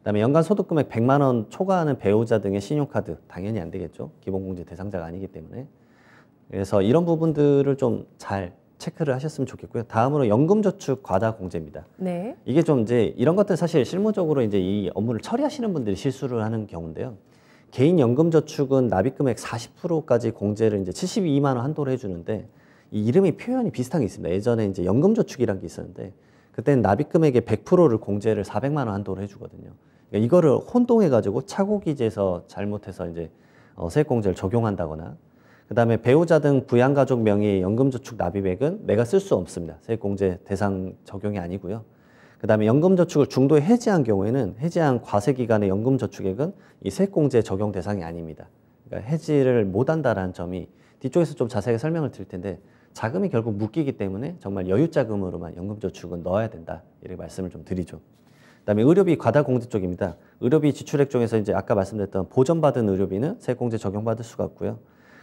그다음에 연간 소득 금액 100만 원 초과하는 배우자 등의 신용카드 당연히 안 되겠죠. 기본공제 대상자가 아니기 때문에 그래서 이런 부분들을 좀 잘 체크를 하셨으면 좋겠고요. 다음으로 연금저축 과다 공제입니다. 네. 이게 좀 이제 이런 것들 사실 실무적으로 이제 이 업무를 처리하시는 분들이 실수를 하는 경우인데요. 개인 연금저축은 납입 금액 40%까지 공제를 이제 72만 원 한도로 해주는데 이 이름이 표현이 비슷한 게 있습니다. 예전에 이제 연금저축이라는 게 있었는데 그때는 납입금액의 100%를 공제를 400만 원 한도로 해주거든요. 그러니까 이거를 혼동해가지고 차고기재에서 잘못해서 이제 어, 세액공제를 적용한다거나 그다음에 배우자 등 부양가족 명의의 연금저축 납입액은 내가 쓸 수 없습니다. 세액공제 대상 적용이 아니고요. 그다음에 연금저축을 중도에 해지한 경우에는 해지한 과세기간의 연금저축액은 이 세액공제 적용 대상이 아닙니다. 그러니까 해지를 못한다라는 점이 뒤쪽에서 좀 자세하게 설명을 드릴 텐데 자금이 결국 묶이기 때문에 정말 여유 자금으로만 연금저축은 넣어야 된다 이렇게 말씀을 좀 드리죠. 그다음에 의료비 과다 공제 쪽입니다. 의료비 지출액 중에서 이제 아까 말씀드렸던 보전받은 의료비는 세액공제 적용받을 수가 없고요.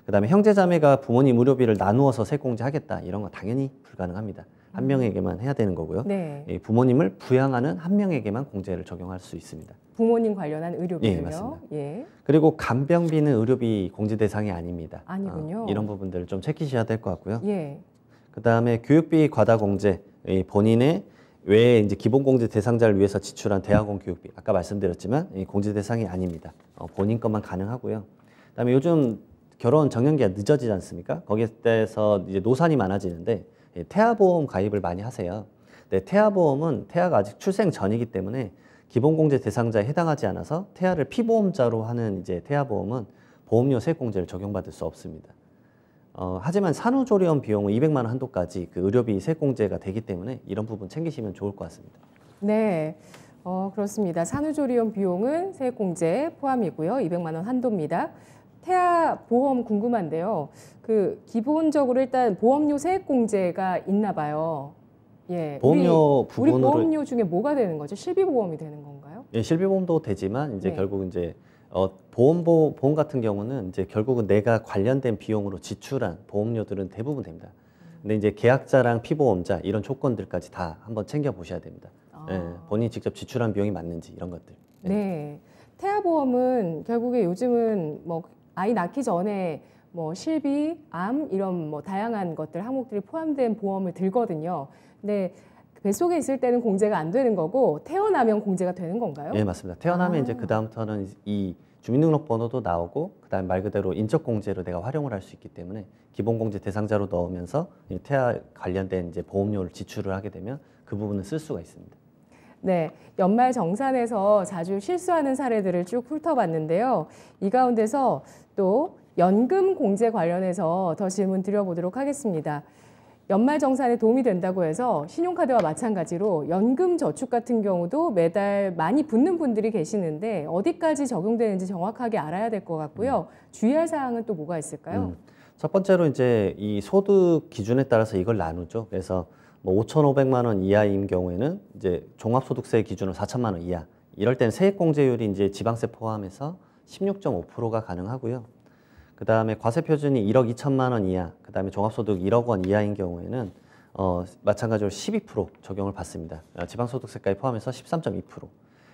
그다음에 형제자매가 부모님 의료비를 나누어서 세액공제하겠다 이런 건 당연히 불가능합니다. 한 명에게만 해야 되는 거고요. 네. 예, 부모님을 부양하는 한 명에게만 공제를 적용할 수 있습니다. 부모님 관련한 의료비요. 예, 맞습니다. 예. 그리고 간병비는 의료비 공제 대상이 아닙니다. 아니군요. 어, 이런 부분들을 좀 체크하셔야 될 것 같고요. 예. 그다음에 교육비 과다 공제 본인의 외에 이제 기본 공제 대상자를 위해서 지출한 대학원 교육비 아까 말씀드렸지만 공제 대상이 아닙니다. 어, 본인 것만 가능하고요. 그다음에 요즘 결혼 정년기가 늦어지지 않습니까? 거기에 대해서 이제 노산이 많아지는데 예, 태아보험 가입을 많이 하세요. 네, 태아보험은 태아가 아직 출생 전이기 때문에 기본공제 대상자에 해당하지 않아서 태아를 피보험자로 하는 이제 태아보험은 보험료 세액공제를 적용받을 수 없습니다. 어, 하지만 산후조리원 비용은 200만 원 한도까지 그 의료비 세액공제가 되기 때문에 이런 부분 챙기시면 좋을 것 같습니다. 네, 어, 그렇습니다. 산후조리원 비용은 세액공제 포함이고요. 200만 원 한도입니다. 태아 보험 궁금한데요. 그 기본적으로 일단 보험료 세액공제가 있나 봐요. 예. 보험료 우리, 부분으로 우리 보험료 중에 뭐가 되는 거죠? 실비보험이 되는 건가요? 예, 실비보험도 되지만 이제 네. 결국 이제 어, 보험보 보험 같은 경우는 이제 결국은 내가 관련된 비용으로 지출한 보험료들은 대부분 됩니다. 근데 이제 계약자랑 피보험자 이런 조건들까지 다 한번 챙겨 보셔야 됩니다. 아. 예, 본인이 직접 지출한 비용이 맞는지 이런 것들. 네. 네. 태아보험은 결국에 요즘은 뭐 아이 낳기 전에 뭐 실비, 암 이런 뭐 다양한 것들 항목들이 포함된 보험을 들거든요. 근데 뱃속에 있을 때는 공제가 안 되는 거고 태어나면 공제가 되는 건가요? 예, 네, 맞습니다. 태어나면 아. 이제 그다음부터는 이 주민등록번호도 나오고 그다음 말 그대로 인적공제로 내가 활용을 할 수 있기 때문에 기본공제 대상자로 넣으면서 태아 관련된 이제 보험료를 지출을 하게 되면 그 부분은 쓸 수가 있습니다. 네, 연말 정산에서 자주 실수하는 사례들을 쭉 훑어봤는데요. 이 가운데서 또 연금 공제 관련해서 더 질문 드려보도록 하겠습니다. 연말 정산에 도움이 된다고 해서 신용카드와 마찬가지로 연금 저축 같은 경우도 매달 많이 붙는 분들이 계시는데 어디까지 적용되는지 정확하게 알아야 될 것 같고요. 주의할 사항은 또 뭐가 있을까요? 음, 첫 번째로 이제 이 소득 기준에 따라서 이걸 나누죠. 그래서 뭐 5,500만 원 이하인 경우에는 이제 종합소득세 기준으로 4천만 원 이하. 이럴 땐 세액공제율이 이제 지방세 포함해서 16.5%가 가능하고요. 그 다음에 과세표준이 1억 2천만 원 이하, 그 다음에 종합소득 1억 원 이하인 경우에는 어, 마찬가지로 12% 적용을 받습니다. 아, 지방소득세까지 포함해서 13.2%.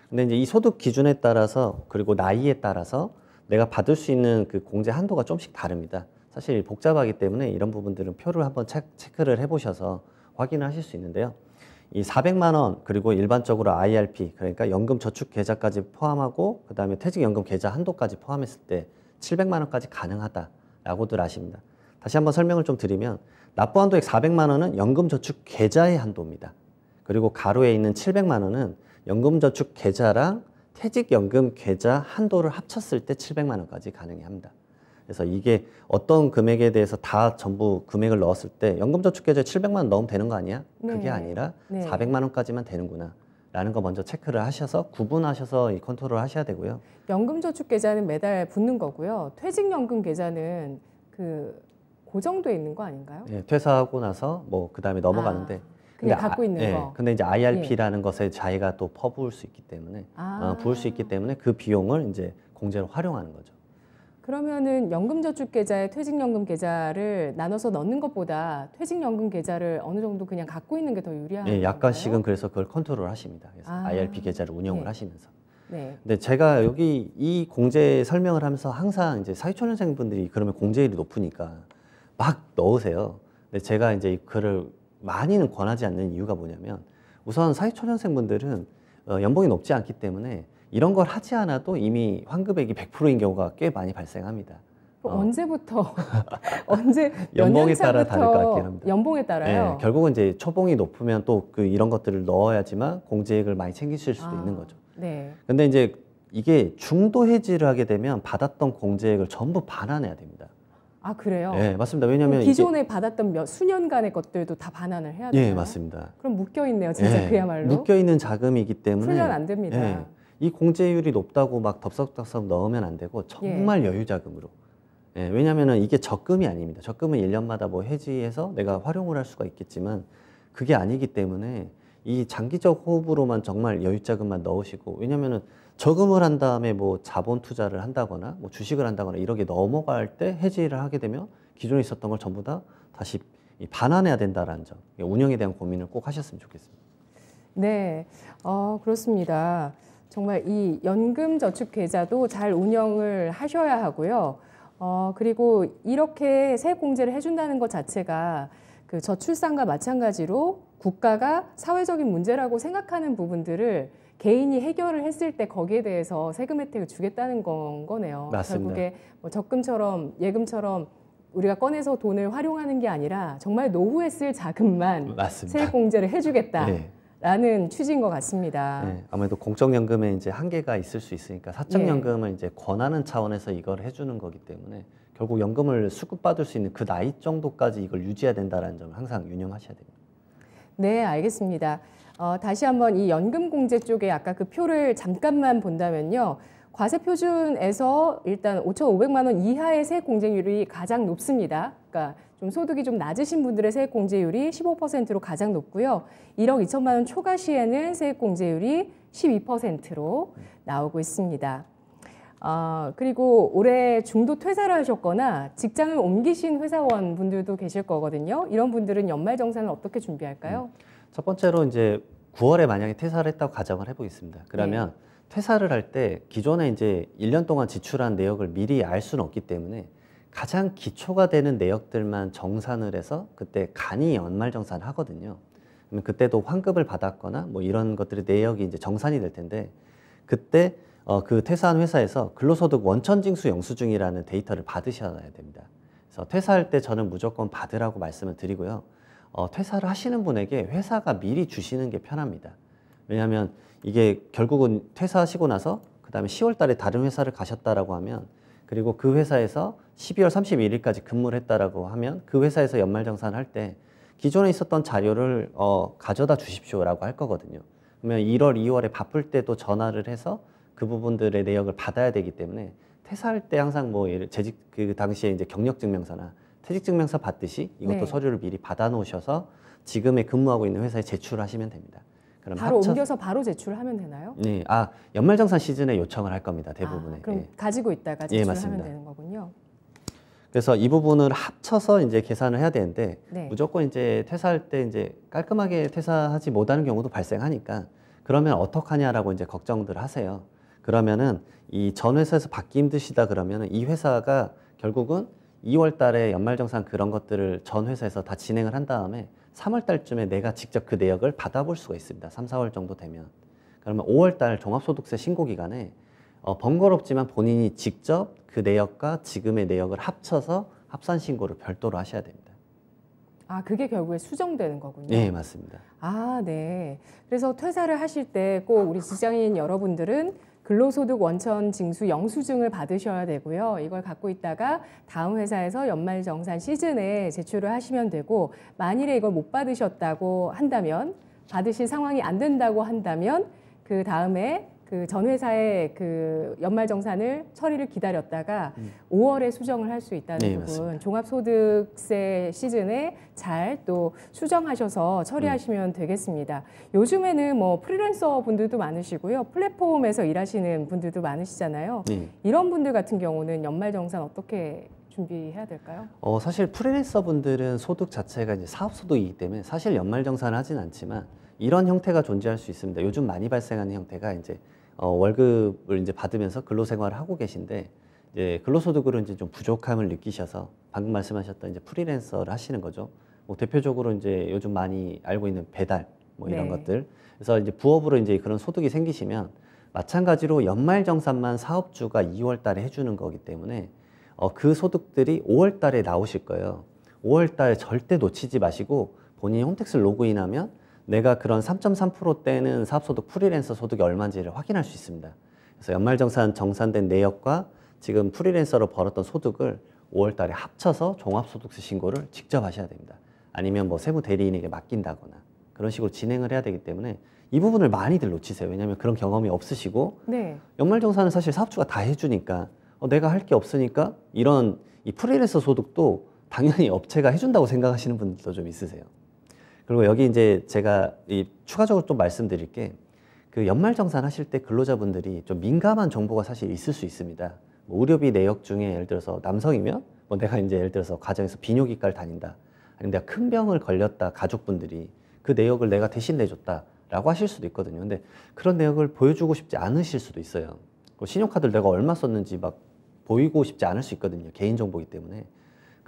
근데 이제 이 소득 기준에 따라서 그리고 나이에 따라서 내가 받을 수 있는 그 공제 한도가 조금씩 다릅니다. 사실 복잡하기 때문에 이런 부분들은 표를 한번 체크를 해보셔서 확인하실 수 있는데요. 이 400만 원 그리고 일반적으로 IRP 그러니까 연금 저축 계좌까지 포함하고 그다음에 퇴직연금 계좌 한도까지 포함했을 때 700만 원까지 가능하다라고들 아십니다. 다시 한번 설명을 좀 드리면 납부한도액 400만 원은 연금 저축 계좌의 한도입니다. 그리고 가로에 있는 700만 원은 연금 저축 계좌랑 퇴직연금 계좌 한도를 합쳤을 때 700만 원까지 가능 합니다. 그래서 이게 어떤 금액에 대해서 다 전부 금액을 넣었을 때 연금저축계좌에 700만 원 넣으면 되는 거 아니야? 네. 그게 아니라 네. 400만 원까지만 되는구나. 라는 거 먼저 체크를 하셔서 구분하셔서 이 컨트롤 하셔야 되고요. 연금저축 계좌는 매달 붙는 거고요. 퇴직연금 계좌는 그 고정돼 있는 거 아닌가요? 네, 퇴사하고 나서 뭐 그다음에 넘어가는데 아. 근데 아, 갖고 있는 아, 예, 거. 근데 이제 IRP라는 예. 것에 자기가 또 퍼부을 수 있기 때문에 아. 어, 부을 수 있기 아. 때문에 그 비용을 이제 공제로 활용하는 거죠. 그러면은 연금저축계좌에 퇴직연금 계좌를 나눠서 넣는 것보다 퇴직연금 계좌를 어느 정도 그냥 갖고 있는 게 더 유리한 예, 약간씩은 건가요? 그래서 그걸 컨트롤 하십니다. 그래서 아, IRP 계좌를 운영을 네. 하시면서. 네. 근데 제가 여기 이 공제 설명을 하면서 항상 이제 사회초년생 분들이 그러면 공제율이 높으니까 막 넣으세요. 근데 제가 이제 글을 많이는 권하지 않는 이유가 뭐냐면 우선 사회초년생 분들은 어, 연봉이 높지 않기 때문에 이런 걸 하지 않아도 이미 환급액이 100%인 경우가 꽤 많이 발생합니다. 어. 언제부터 언제 연봉에 따라 다를 것 같긴 합니다. 연봉에 따라요. 네, 결국은 이제 초봉이 높으면 또그 이런 것들을 넣어야지만 공제액을 많이 챙기실 수도 아, 있는 거죠. 네. 근데 이제 이게 중도 해지를 하게 되면 받았던 공제액을 전부 반환해야 됩니다. 아 그래요? 네 맞습니다. 왜냐하면 기존에 이게... 받았던 몇 수년간의 것들도 다 반환을 해야 돼요. 네 예, 맞습니다. 그럼 묶여 있네요, 진짜 네, 그야말로. 묶여 있는 자금이기 때문에 훈련 안 됩니다. 네. 이 공제율이 높다고 막 덥석덥석 넣으면 안 되고 정말 예. 여유 자금으로. 예, 왜냐면은 이게 적금이 아닙니다. 적금은 1년마다 뭐 해지해서 내가 활용을 할 수가 있겠지만 그게 아니기 때문에 이 장기적 호흡으로만 정말 여유 자금만 넣으시고 왜냐면은 저금을 한 다음에 뭐 자본 투자를 한다거나 뭐 주식을 한다거나 이렇게 넘어갈 때 해지를 하게 되면 기존에 있었던 걸 전부 다 다시 반환해야 된다라는 점 운영에 대한 고민을 꼭 하셨으면 좋겠습니다. 네, 어, 그렇습니다. 정말 이 연금저축계좌도 잘 운영을 하셔야 하고요. 어, 그리고 이렇게 세액 공제를 해준다는 것 자체가 그 저출산과 마찬가지로 국가가 사회적인 문제라고 생각하는 부분들을 개인이 해결을 했을 때 거기에 대해서 세금 혜택을 주겠다는 건 거네요. 맞습니다. 결국에 뭐 적금처럼 예금처럼 우리가 꺼내서 돈을 활용하는 게 아니라 정말 노후에 쓸 자금만 맞습니다. 세액 공제를 해주겠다. 네. 라는 취지인 것 같습니다. 네, 아무래도 공적연금에 이제 한계가 있을 수 있으니까 사적연금을 예. 이제 권하는 차원에서 이걸 해주는 거기 때문에 결국 연금을 수급받을 수 있는 그 나이 정도까지 이걸 유지해야 된다는 점을 항상 유념하셔야 됩니다. 네, 알겠습니다. 어, 다시 한번 이 연금공제 쪽에 아까 그 표를 잠깐만 본다면요. 과세표준에서 일단 5,500만 원 이하의 세액공제율이 가장 높습니다. 그러니까 좀 소득이 좀 낮으신 분들의 세액공제율이 15%로 가장 높고요. 1억 2천만 원 초과 시에는 세액공제율이 12%로 나오고 있습니다. 어, 그리고 올해 중도 퇴사를 하셨거나 직장을 옮기신 회사원 분들도 계실 거거든요. 이런 분들은 연말정산을 어떻게 준비할까요? 음. 첫 번째로 이제 9월에 만약에 퇴사를 했다고 가정을 해보겠습니다. 그러면 네. 퇴사를 할 때 기존에 이제 1년 동안 지출한 내역을 미리 알 수는 없기 때문에 가장 기초가 되는 내역들만 정산을 해서 그때 간이 연말정산을 하거든요. 그러면 그때도 환급을 받았거나 뭐 이런 것들이 내역이 이제 정산이 될 텐데 그때 어, 그 퇴사한 회사에서 근로소득 원천징수 영수증이라는 데이터를 받으셔야 됩니다. 그래서 퇴사할 때 저는 무조건 받으라고 말씀을 드리고요. 어, 퇴사를 하시는 분에게 회사가 미리 주시는 게 편합니다. 왜냐하면 이게 결국은 퇴사하시고 나서 그 다음에 10월 달에 다른 회사를 가셨다라고 하면 그리고 그 회사에서 12월 31일까지 근무를 했다라고 하면 그 회사에서 연말정산 을 할 때 기존에 있었던 자료를 어, 가져다 주십시오라고 할 거거든요. 그러면 1월, 2월에 바쁠 때도 전화를 해서 그 부분들의 내역을 받아야 되기 때문에 퇴사할 때 항상 뭐 재직 그 당시에 이제 경력 증명서나 퇴직 증명서 받듯이 이것도 네. 서류를 미리 받아 놓으셔서 지금의 근무하고 있는 회사에 제출하시면 됩니다. 그럼 바로 합쳐... 옮겨서 바로 제출하면 되나요? 네, 아 연말정산 시즌에 요청을 할 겁니다. 대부분에. 아, 그럼 예. 가지고 있다가 예, 제출하면 예, 되는 거군요. 그래서 이 부분을 합쳐서 이제 계산을 해야 되는데 네. 무조건 이제 퇴사할 때 이제 깔끔하게 퇴사하지 못하는 경우도 발생하니까 그러면 어떡하냐라고 이제 걱정들 하세요. 그러면은 이 전 회사에서 받기 힘드시다 그러면은 이 회사가 결국은 2월 달에 연말정산 그런 것들을 전 회사에서 다 진행을 한 다음에 3월 달쯤에 내가 직접 그 내역을 받아볼 수가 있습니다. 3, 4월 정도 되면. 그러면 5월 달 종합소득세 신고 기간에 어, 번거롭지만 본인이 직접 그 내역과 지금의 내역을 합쳐서 합산 신고를 별도로 하셔야 됩니다. 아, 그게 결국에 수정되는 거군요. 네, 맞습니다. 아, 네. 그래서 퇴사를 하실 때 꼭 우리 직장인 여러분들은 근로소득 원천 징수 영수증을 받으셔야 되고요. 이걸 갖고 있다가 다음 회사에서 연말정산 시즌에 제출을 하시면 되고 만일에 이걸 못 받으셨다고 한다면 받으실 상황이 안 된다고 한다면 그 다음에 그전 회사의 그 연말 정산을 처리를 기다렸다가 음. 5월에 수정을 할 수 있다는 네, 부분 맞습니다. 종합소득세 시즌에 잘 또 수정하셔서 처리하시면 음. 되겠습니다. 요즘에는 뭐 프리랜서 분들도 많으시고요. 플랫폼에서 일하시는 분들도 많으시잖아요. 네. 이런 분들 같은 경우는 연말 정산 어떻게 준비해야 될까요? 어, 사실 프리랜서 분들은 소득 자체가 이제 사업 소득이기 때문에 사실 연말 정산을 하진 않지만 이런 형태가 존재할 수 있습니다. 요즘 많이 발생하는 형태가 이제 어, 월급을 이제 받으면서 근로 생활을 하고 계신데 이제 근로소득으로 이제 좀 부족함을 느끼셔서 방금 말씀하셨던 이제 프리랜서를 하시는 거죠. 뭐 대표적으로 이제 요즘 많이 알고 있는 배달 뭐 이런 네. 것들. 그래서 이제 부업으로 이제 그런 소득이 생기시면 마찬가지로 연말 정산만 사업주가 2월 달에 해주는 거기 때문에 어, 그 소득들이 5월 달에 나오실 거예요. 5월 달에 절대 놓치지 마시고 본인이 홈택스 로그인하면 내가 그런 3.3%대는 사업소득 프리랜서 소득이 얼마인지를 확인할 수 있습니다. 그래서 연말정산 정산된 내역과 지금 프리랜서로 벌었던 소득을 5월 달에 합쳐서 종합소득세 신고를 직접 하셔야 됩니다. 아니면 뭐 세무 대리인에게 맡긴다거나 그런 식으로 진행을 해야 되기 때문에 이 부분을 많이들 놓치세요. 왜냐하면 그런 경험이 없으시고 네. 연말정산은 사실 사업주가 다 해주니까 어, 내가 할 게 없으니까 이런 이 프리랜서 소득도 당연히 업체가 해준다고 생각하시는 분들도 좀 있으세요. 그리고 여기 이제 제가 이 추가적으로 또 말씀드릴 게그 연말정산 하실 때 근로자분들이 좀 민감한 정보가 사실 있을 수 있습니다. 뭐 의료비 내역 중에 예를 들어서 남성이면 뭐 내가 이제 예를 들어서 가정에서 비뇨기과를 다닌다. 아니면 내가 큰 병을 걸렸다. 가족분들이 그 내역을 내가 대신 내줬다. 라고 하실 수도 있거든요. 근데 그런 내역을 보여주고 싶지 않으실 수도 있어요. 그 신용카드를 내가 얼마 썼는지 막 보이고 싶지 않을 수 있거든요. 개인정보이기 때문에.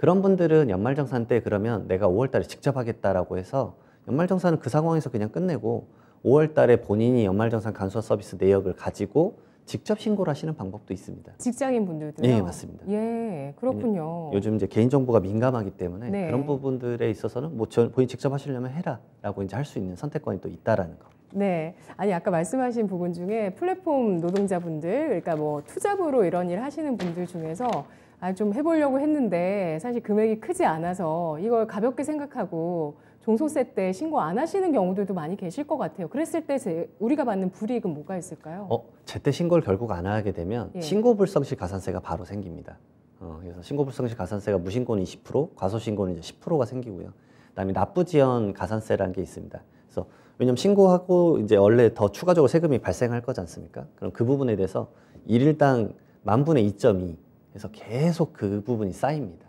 그런 분들은 연말정산 때 그러면 내가 5월달에 직접 하겠다라고 해서 연말정산은 그 상황에서 그냥 끝내고 5월달에 본인이 연말정산 간소화 서비스 내역을 가지고 직접 신고를 하시는 방법도 있습니다. 직장인 분들도요? 예, 맞습니다. 예, 그렇군요. 요즘 이제 개인정보가 민감하기 때문에 네. 그런 부분들에 있어서는 뭐 저, 본인 직접 하시려면 해라라고 이제 할 수 있는 선택권이 또 있다라는 거. 네. 아니, 아까 말씀하신 부분 중에 플랫폼 노동자분들, 그러니까 뭐 투잡으로 이런 일 하시는 분들 중에서 아, 좀 해보려고 했는데 사실 금액이 크지 않아서 이걸 가볍게 생각하고 종소세 때 신고 안 하시는 경우들도 많이 계실 것 같아요. 그랬을 때 제, 우리가 받는 불이익은 뭐가 있을까요? 어, 제때 신고를 결국 안 하게 되면 예. 신고불성실 가산세가 바로 생깁니다. 어, 그래서 신고불성실 가산세가 무신고는 20%, 과소신고는 이제 10%가 생기고요. 그다음에 납부지연 가산세라는 게 있습니다. 그래서 왜냐면 신고하고 이제 원래 더 추가적으로 세금이 발생할 거지 않습니까? 그럼 그 부분에 대해서 1일당만 분의 2.2 그래서 계속 그 부분이 쌓입니다.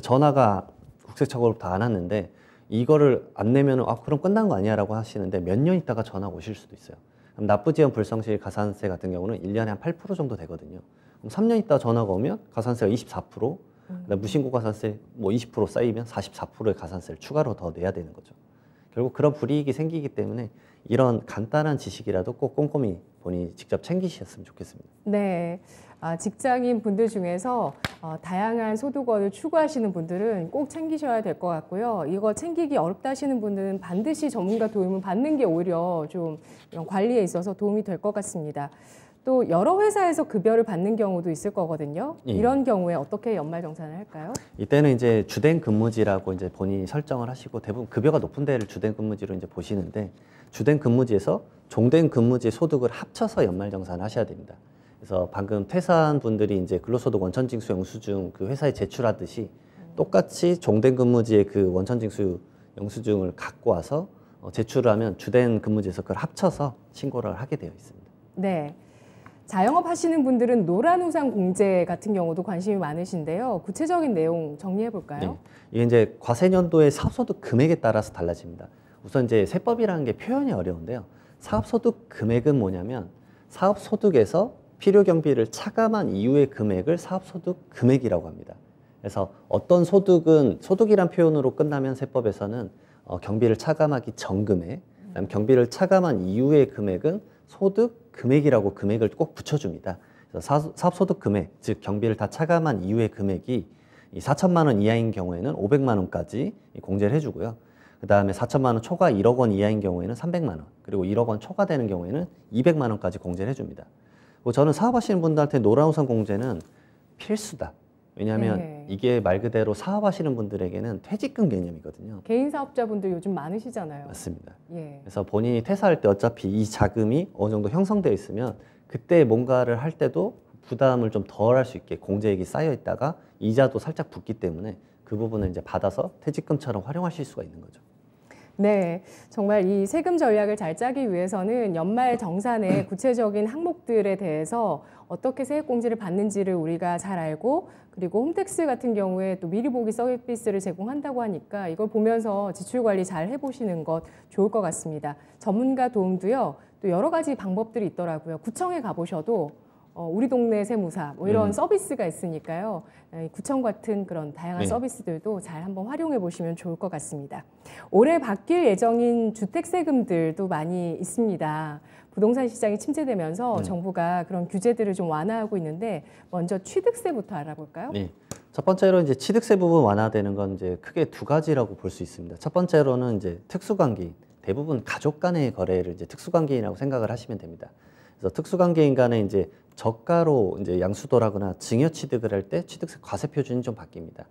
전화가 국세청으로부터 안 왔는데 이거를 안 내면 아 그럼 끝난 거 아니야 라고 하시는데 몇 년 있다가 전화 오실 수도 있어요. 그럼 납부지원 불성실 가산세 같은 경우는 1년에 한 8% 정도 되거든요. 그럼 3년 있다 전화가 오면 가산세가 24%, 그다음 무신고 가산세 뭐 20% 쌓이면 44%의 가산세를 추가로 더 내야 되는 거죠. 결국 그런 불이익이 생기기 때문에 이런 간단한 지식이라도 꼭 꼼꼼히 본인이 직접 챙기셨으면 좋겠습니다. 네. 아, 직장인 분들 중에서 어, 다양한 소득원을 추구하시는 분들은 꼭 챙기셔야 될 것 같고요. 이거 챙기기 어렵다 하시는 분은 들 반드시 전문가 도움을 받는 게 오히려 좀 관리에 있어서 도움이 될 것 같습니다. 또 여러 회사에서 급여를 받는 경우도 있을 거거든요. 예. 이런 경우에 어떻게 연말 정산을 할까요? 이때는 이제 주된 근무지라고 이제 본인이 설정을 하시고 대부분 급여가 높은 데를 주된 근무지로 이제 보시는데 주된 근무지에서 종된 근무지 소득을 합쳐서 연말 정산을 하셔야 됩니다. 그래서 방금 퇴사한 분들이 이제 근로소득 원천징수 영수증 그 회사에 제출하듯이 똑같이 종된 근무지에그 원천징수 영수증을 갖고 와서 어, 제출을 하면 주된 근무지에서 그걸 합쳐서 신고를 하게 되어 있습니다. 네. 자영업 하시는 분들은 노란우산 공제 같은 경우도 관심이 많으신데요. 구체적인 내용 정리해 볼까요? 네. 이게 이제 과세년도의 사업소득 금액에 따라서 달라집니다. 우선 이제 세법이라는 게 표현이 어려운데요. 사업소득 금액은 뭐냐면 사업소득에서 필요 경비를 차감한 이후의 금액을 사업소득 금액이라고 합니다. 그래서 어떤 소득은 소득이란 표현으로 끝나면 세법에서는 어, 경비를 차감하기 전금액, 그다음 경비를 차감한 이후의 금액은 소득 금액이라고 금액을 꼭 붙여줍니다. 그래서 사, 사 업소득 금액, 즉 경비를 다 차감한 이후의 금액이 이 4천만 원 이하인 경우에는 500만 원까지 공제를 해주고요. 그 다음에 4천만 원 초과 1억 원 이하인 경우에는 300만 원, 그리고 1억 원 초과되는 경우에는 200만 원까지 공제를 해줍니다. 뭐 저는 사업하시는 분들한테 노라우산 공제는 필수다. 왜냐하면 네. 이게 말 그대로 사업하시는 분들에게는 퇴직금 개념이거든요. 개인 사업자분들 요즘 많으시잖아요. 맞습니다. 예. 그래서 본인이 퇴사할 때 어차피 이 자금이 어느 정도 형성되어 있으면 그때 뭔가를 할 때도 부담을 좀 덜 할 수 있게 공제액이 쌓여 있다가 이자도 살짝 붙기 때문에 그 부분을 이제 받아서 퇴직금처럼 활용하실 수가 있는 거죠. 네, 정말 이 세금 전략을 잘 짜기 위해서는 연말 정산의 음. 구체적인 항목들에 대해서 어떻게 세액공제를 받는지를 우리가 잘 알고 그리고 홈택스 같은 경우에 또 미리 보기 서비스를 제공한다고 하니까 이걸 보면서 지출 관리 잘 해보시는 것 좋을 것 같습니다. 전문가 도움도요, 또 여러 가지 방법들이 있더라고요. 구청에 가보셔도 어, 우리 동네 세무사 뭐 이런 음. 서비스가 있으니까요. 예, 구청 같은 그런 다양한 네. 서비스들도 잘 한번 활용해 보시면 좋을 것 같습니다. 올해 바뀔 예정인 주택 세금들도 많이 있습니다. 부동산 시장이 침체되면서 네. 정부가 그런 규제들을 좀 완화하고 있는데 먼저 취득세부터 알아볼까요? 네. 첫 번째로 이제 취득세 부분 완화되는 건 이제 크게 두 가지라고 볼 수 있습니다. 첫 번째로는 이제 특수관계인 대부분 가족 간의 거래를 이제 특수관계인이라고 생각을 하시면 됩니다. 그래서 특수관계인 간에 이제 저가로 이제 양수도라거나 증여 취득을 할 때 취득세 과세 표준이 좀 바뀝니다.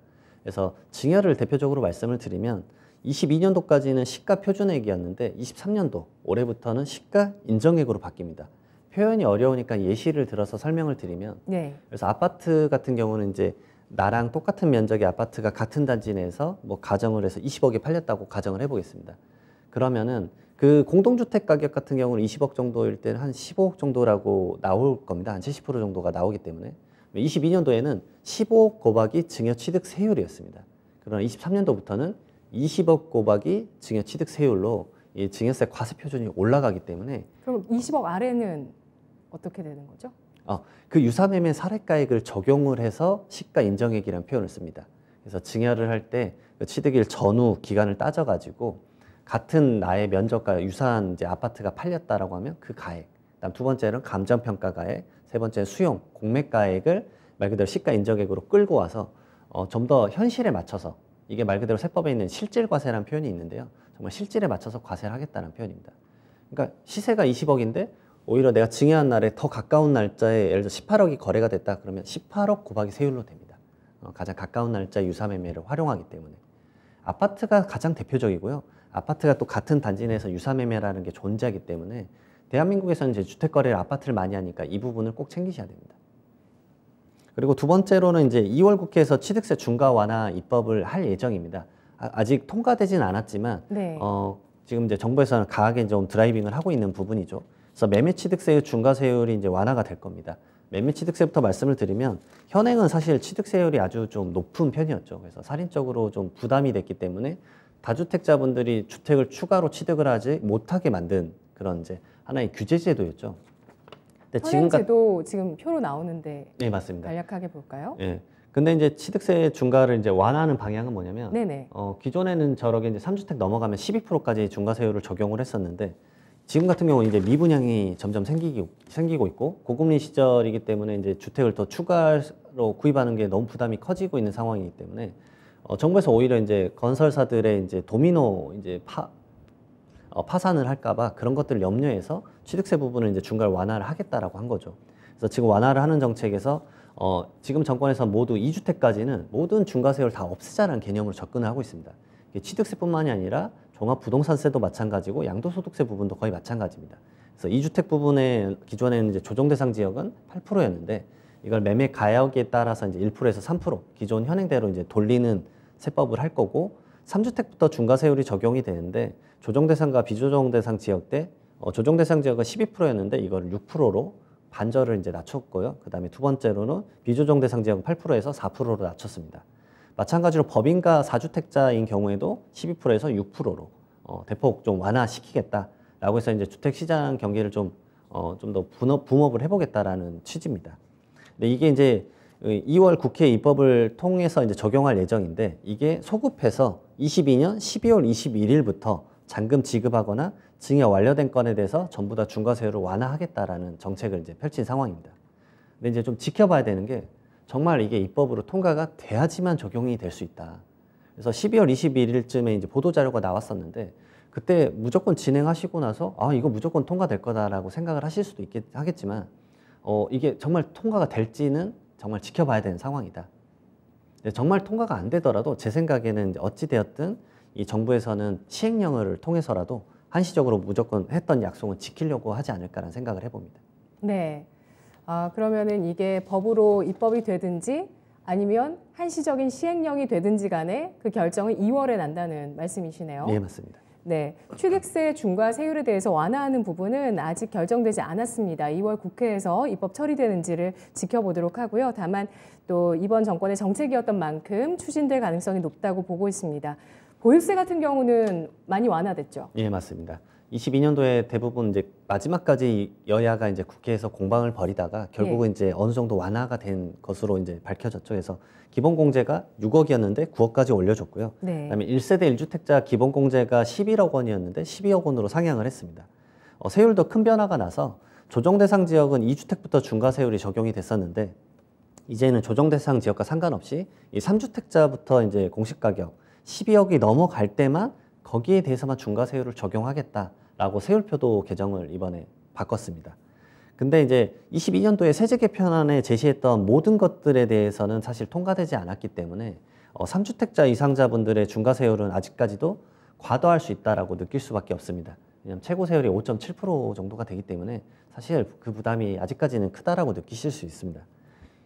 그래서 증여를 대표적으로 말씀을 드리면 22년도까지는 시가 표준액이었는데 23년도 올해부터는 시가 인정액으로 바뀝니다. 표현이 어려우니까 예시를 들어서 설명을 드리면 네. 그래서 아파트 같은 경우는 이제 나랑 똑같은 면적의 아파트가 같은 단지 내에서 뭐 가정을 해서 20억에 팔렸다고 가정을 해보겠습니다. 그러면은 그 공동주택 가격 같은 경우는 20억 정도일 때는 한 15억 정도라고 나올 겁니다. 한 70% 정도가 나오기 때문에 22년도에는 15억 곱하기 증여취득 세율이었습니다. 그러나 23년도부터는 20억 곱하기 증여취득 세율로 이 증여세 과세 표준이 올라가기 때문에 그럼 20억 아래는 어떻게 되는 거죠? 어, 그 유사매매 사례가액을 적용을 해서 시가 인정액이라는 표현을 씁니다. 그래서 증여를 할때 그 취득일 전후 기간을 따져가지고 같은 나의 면적과 유사한 이제 아파트가 팔렸다라고 하면 그 가액. 그다음 두 번째는 감정평가 가액, 세 번째는 수용 공매 가액을 말 그대로 시가 인정액으로 끌고 와서 어, 좀 더 현실에 맞춰서 이게 말 그대로 세법에 있는 실질 과세라는 표현이 있는데요. 정말 실질에 맞춰서 과세를 하겠다는 표현입니다. 그러니까 시세가 20억인데 오히려 내가 증여한 날에 더 가까운 날짜에 예를 들어 18억이 거래가 됐다 그러면 18억 곱하기 세율로 됩니다. 어, 가장 가까운 날짜 유사 매매를 활용하기 때문에 아파트가 가장 대표적이고요. 아파트가 또 같은 단지 내에서 유사매매라는 게 존재하기 때문에 대한민국에서는 이제 주택 거래를 아파트를 많이 하니까 이 부분을 꼭 챙기셔야 됩니다. 그리고 두 번째로는 이제 2월 국회에서 취득세 중과 완화 입법을 할 예정입니다. 아, 직 통과되진 않았지만 네. 어, 지금 이제 정부에서는 강하게 좀 드라이빙을 하고 있는 부분이죠. 그래서 매매 취득세의 중과세율이 이제 완화가 될 겁니다. 매매 취득세부터 말씀을 드리면 현행은 사실 취득세율이 아주 좀 높은 편이었죠. 그래서 살인적으로 좀 부담이 됐기 때문에 다주택자분들이 주택을 추가로 취득을 하지 못하게 만든 그런 이제 하나의 규제 제도였죠. 근데 지금 제도 지금 표로 나오는데 네 맞습니다. 간략하게 볼까요? 네. 근데 이제 취득세 중과를 이제 완화하는 방향은 뭐냐면 네네. 어, 기존에는 저렇게 이제 3주택 넘어가면 12%까지 중과세율을 적용을 했었는데 지금 같은 경우는 이제 미분양이 점점 생기기, 생기고 있고 고금리 시절이기 때문에 이제 주택을 더 추가로 구입하는 게 너무 부담이 커지고 있는 상황이기 때문에 어, 정부에서 오히려 이제 건설사들의 이제 도미노 이제 파 어, 파산을 할까봐 그런 것들을 염려해서 취득세 부분을 이제 중간 완화를 하겠다라고 한 거죠. 그래서 지금 완화를 하는 정책에서 어, 지금 정권에서 모두 2주택까지는 모든 중과세율 다 없애자라는 개념으로 접근을 하고 있습니다. 취득세뿐만이 아니라 종합부동산세도 마찬가지고 양도소득세 부분도 거의 마찬가지입니다. 그래서 2주택 부분에 기존에는 이제 조정대상 지역은 8%였는데 이걸 매매 가격에 따라서 이제 1%에서 3% 기존 현행대로 이제 돌리는 세법을 할 거고 3주택부터 중과세율이 적용이 되는데 조정 대상과 비조정 대상 지역 때 어, 조정 대상 지역은 12%였는데 이걸 6%로 반절을 이제 낮췄고요. 그다음에 두 번째로는 비조정 대상 지역은 8%에서 4%로 낮췄습니다. 마찬가지로 법인과 4주택자인 경우에도 12%에서 6%로 어, 대폭 좀 완화시키겠다라고 해서 이제 주택 시장 경기를 좀 어, 좀더 붐업, 붐업을 해보겠다라는 취지입니다. 근데 이게 이제 2월 국회 입법을 통해서 이제 적용할 예정인데 이게 소급해서 22년 12월 21일부터 잔금 지급하거나 증여 완료된 건에 대해서 전부 다 중과세율을 완화하겠다라는 정책을 이제 펼친 상황입니다. 근데 이제 좀 지켜봐야 되는 게 정말 이게 입법으로 통과가 돼야지만 적용이 될 수 있다. 그래서 12월 21일쯤에 이제 보도자료가 나왔었는데 그때 무조건 진행하시고 나서 아 이거 무조건 통과될 거다라고 생각을 하실 수도 있겠 겠지만어 이게 정말 통과가 될지는 정말 지켜봐야 되는 상황이다. 정말 통과가 안 되더라도 제 생각에는 어찌 되었든 이 정부에서는 시행령을 통해서라도 한시적으로 무조건 했던 약속은 지키려고 하지 않을까라는 생각을 해봅니다. 네. 아, 그러면은 이게 법으로 입법이 되든지 아니면 한시적인 시행령이 되든지 간에 그 결정은 2월에 난다는 말씀이시네요. 네, 맞습니다. 네, 취객세 중과 세율에 대해서 완화하는 부분은 아직 결정되지 않았습니다. 2월 국회에서 입법 처리되는지를 지켜보도록 하고요. 다만 또 이번 정권의 정책이었던 만큼 추진될 가능성이 높다고 보고 있습니다. 보유세 같은 경우는 많이 완화됐죠. 예, 맞습니다. 22년도에 대부분 이제 마지막까지 여야가 이제 국회에서 공방을 벌이다가 결국은 예. 이제 어느 정도 완화가 된 것으로 이제 밝혀졌죠. 그래서 기본 공제가 6억이었는데 9억까지 올려줬고요. 네. 그다음에 1세대 1주택자 기본 공제가 11억 원이었는데 12억 원으로 상향을 했습니다. 어, 세율도 큰 변화가 나서 조정 대상 지역은 2주택부터 중과 세율이 적용이 됐었는데 이제는 조정 대상 지역과 상관없이 이 3주택자부터 이제 공시 가격 12억이 넘어갈 때만 거기에 대해서만 중과세율을 적용하겠다. 라고 세율표도 개정을 이번에 바꿨습니다. 근데 이제 22년도에 세제 개편안에 제시했던 모든 것들에 대해서는 사실 통과되지 않았기 때문에 어, 3주택자 이상자분들의 중과세율은 아직까지도 과도할 수 있다라고 느낄 수밖에 없습니다. 왜냐하면 최고 세율이 5.7% 정도가 되기 때문에 사실 그 부담이 아직까지는 크다라고 느끼실 수 있습니다.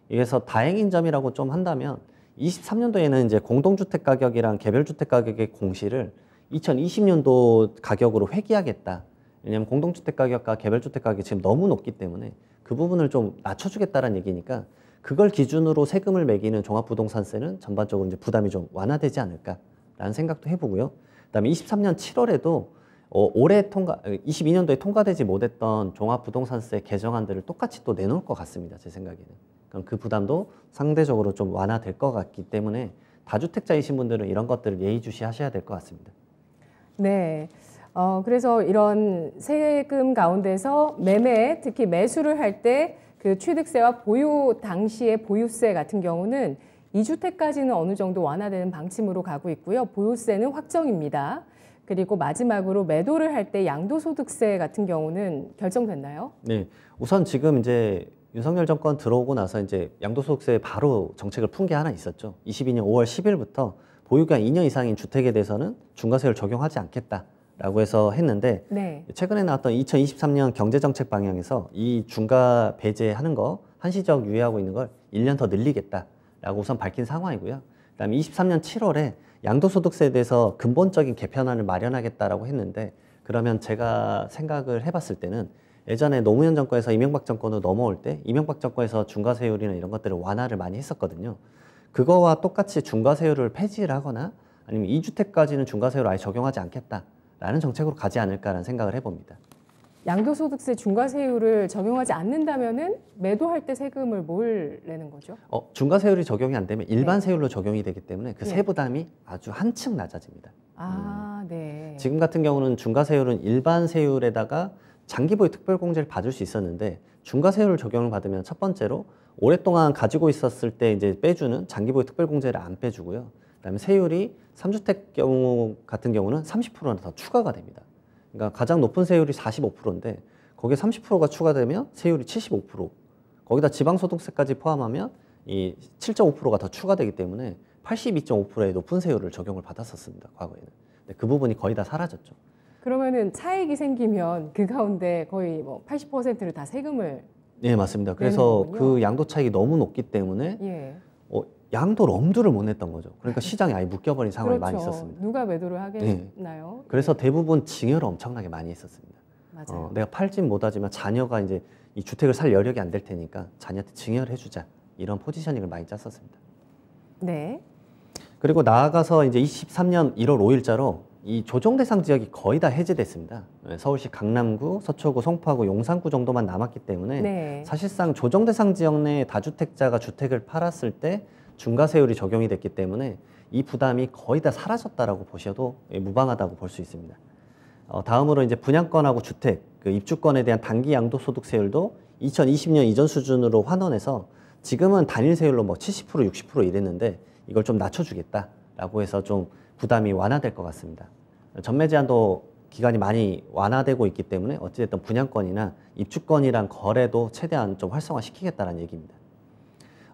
그래서 다행인 점이라고 좀 한다면 23년도에는 이제 공동주택 가격이랑 개별주택 가격의 공시를 2020년도 가격으로 회귀하겠다. 왜냐하면 공동주택 가격과 개별주택 가격이 지금 너무 높기 때문에 그 부분을 좀 낮춰주겠다라는 얘기니까 그걸 기준으로 세금을 매기는 종합부동산세는 전반적으로 이제 부담이 좀 완화되지 않을까라는 생각도 해보고요. 그다음에 23년 7월에도 어, 올해 통과, 22년도에 어, 통과되지 못했던 종합부동산세 개정안들을 똑같이 또 내놓을 것 같습니다. 제 생각에는. 그럼 그 부담도 상대적으로 좀 완화될 것 같기 때문에 다주택자이신 분들은 이런 것들을 예의주시하셔야 될 것 같습니다. 네. 어, 그래서 이런 세금 가운데서 매매, 특히 매수를 할 때 그 취득세와 보유 당시의 보유세 같은 경우는 이주택까지는 어느 정도 완화되는 방침으로 가고 있고요. 보유세는 확정입니다. 그리고 마지막으로 매도를 할 때 양도소득세 같은 경우는 결정됐나요? 네. 우선 지금 이제 윤석열 정권 들어오고 나서 이제 양도소득세 바로 정책을 푼 게 하나 있었죠. 22년 5월 10일부터 보유가 2년 이상인 주택에 대해서는 중과세를 적용하지 않겠다라고 해서 했는데 네. 최근에 나왔던 2023년 경제정책 방향에서 이 중과 배제하는 거 한시적 유예하고 있는 걸 1년 더 늘리겠다라고 우선 밝힌 상황이고요. 그다음에 23년 7월에 양도소득세에 대해서 근본적인 개편안을 마련하겠다라고 했는데 그러면 제가 생각을 해봤을 때는 예전에 노무현 정권에서 이명박 정권으로 넘어올 때 이명박 정권에서 중과세율이나 이런 것들을 완화를 많이 했었거든요. 그거와 똑같이 중과세율을 폐지를 하거나 아니면 2주택까지는 중과세율을 아예 적용하지 않겠다라는 정책으로 가지 않을까라는 생각을 해봅니다. 양도소득세 중과세율을 적용하지 않는다면은 매도할 때 세금을 뭘 내는 거죠? 어, 중과세율이 적용이 안 되면 일반 네. 세율로 적용이 되기 때문에 그 네. 세부담이 아주 한층 낮아집니다. 아, 음. 네. 지금 같은 경우는 중과세율은 일반 세율에다가 장기보유 특별공제를 받을 수 있었는데 중과세율을 적용을 받으면 첫 번째로 오랫동안 가지고 있었을 때 이제 빼주는 장기보유 특별공제를 안 빼주고요. 그다음에 세율이 3주택 경우 같은 경우는 30%나 더 추가가 됩니다. 그러니까 가장 높은 세율이 45%인데 거기에 30%가 추가되면 세율이 75% 거기다 지방소득세까지 포함하면 이 7.5%가 더 추가되기 때문에 82.5%의 높은 세율을 적용을 받았었습니다. 과거에는. 근데 그 부분이 거의 다 사라졌죠. 그러면은 차익이 생기면 그 가운데 거의 뭐 80%를 다 세금을 네 맞습니다. 네, 그래서 그 양도 차익이 너무 높기 때문에 예. 어, 양도 엄두를 못 냈던 거죠. 그러니까 시장이 아예 묶여버린 상황이 그렇죠. 많이 있었습니다. 누가 매도를 네. 하겠나요? 네. 그래서 대부분 증여를 엄청나게 많이 했었습니다. 맞아요. 어, 내가 팔진 못하지만 자녀가 이제 이 주택을 살 여력이 안 될 테니까 자녀한테 증여를 해주자 이런 포지셔닝을 많이 짰었습니다. 네. 그리고 나아가서 이제 23년 1월 5일자로 이 조정 대상 지역이 거의 다 해제됐습니다. 네, 서울시 강남구, 서초구, 송파구, 용산구 정도만 남았기 때문에 네. 사실상 조정 대상 지역 내 다주택자가 주택을 팔았을 때 중과세율이 적용이 됐기 때문에 이 부담이 거의 다 사라졌다라고 보셔도 예, 무방하다고 볼 수 있습니다. 어, 다음으로 이제 분양권하고 주택, 그 입주권에 대한 단기 양도소득세율도 2020년 이전 수준으로 환원해서 지금은 단일세율로 뭐70% 60% 이랬는데 이걸 좀 낮춰주겠다. 라고 해서 좀 부담이 완화될 것 같습니다. 전매 제한도 기간이 많이 완화되고 있기 때문에 어찌됐든 분양권이나 입주권이란 거래도 최대한 좀 활성화시키겠다는 얘기입니다.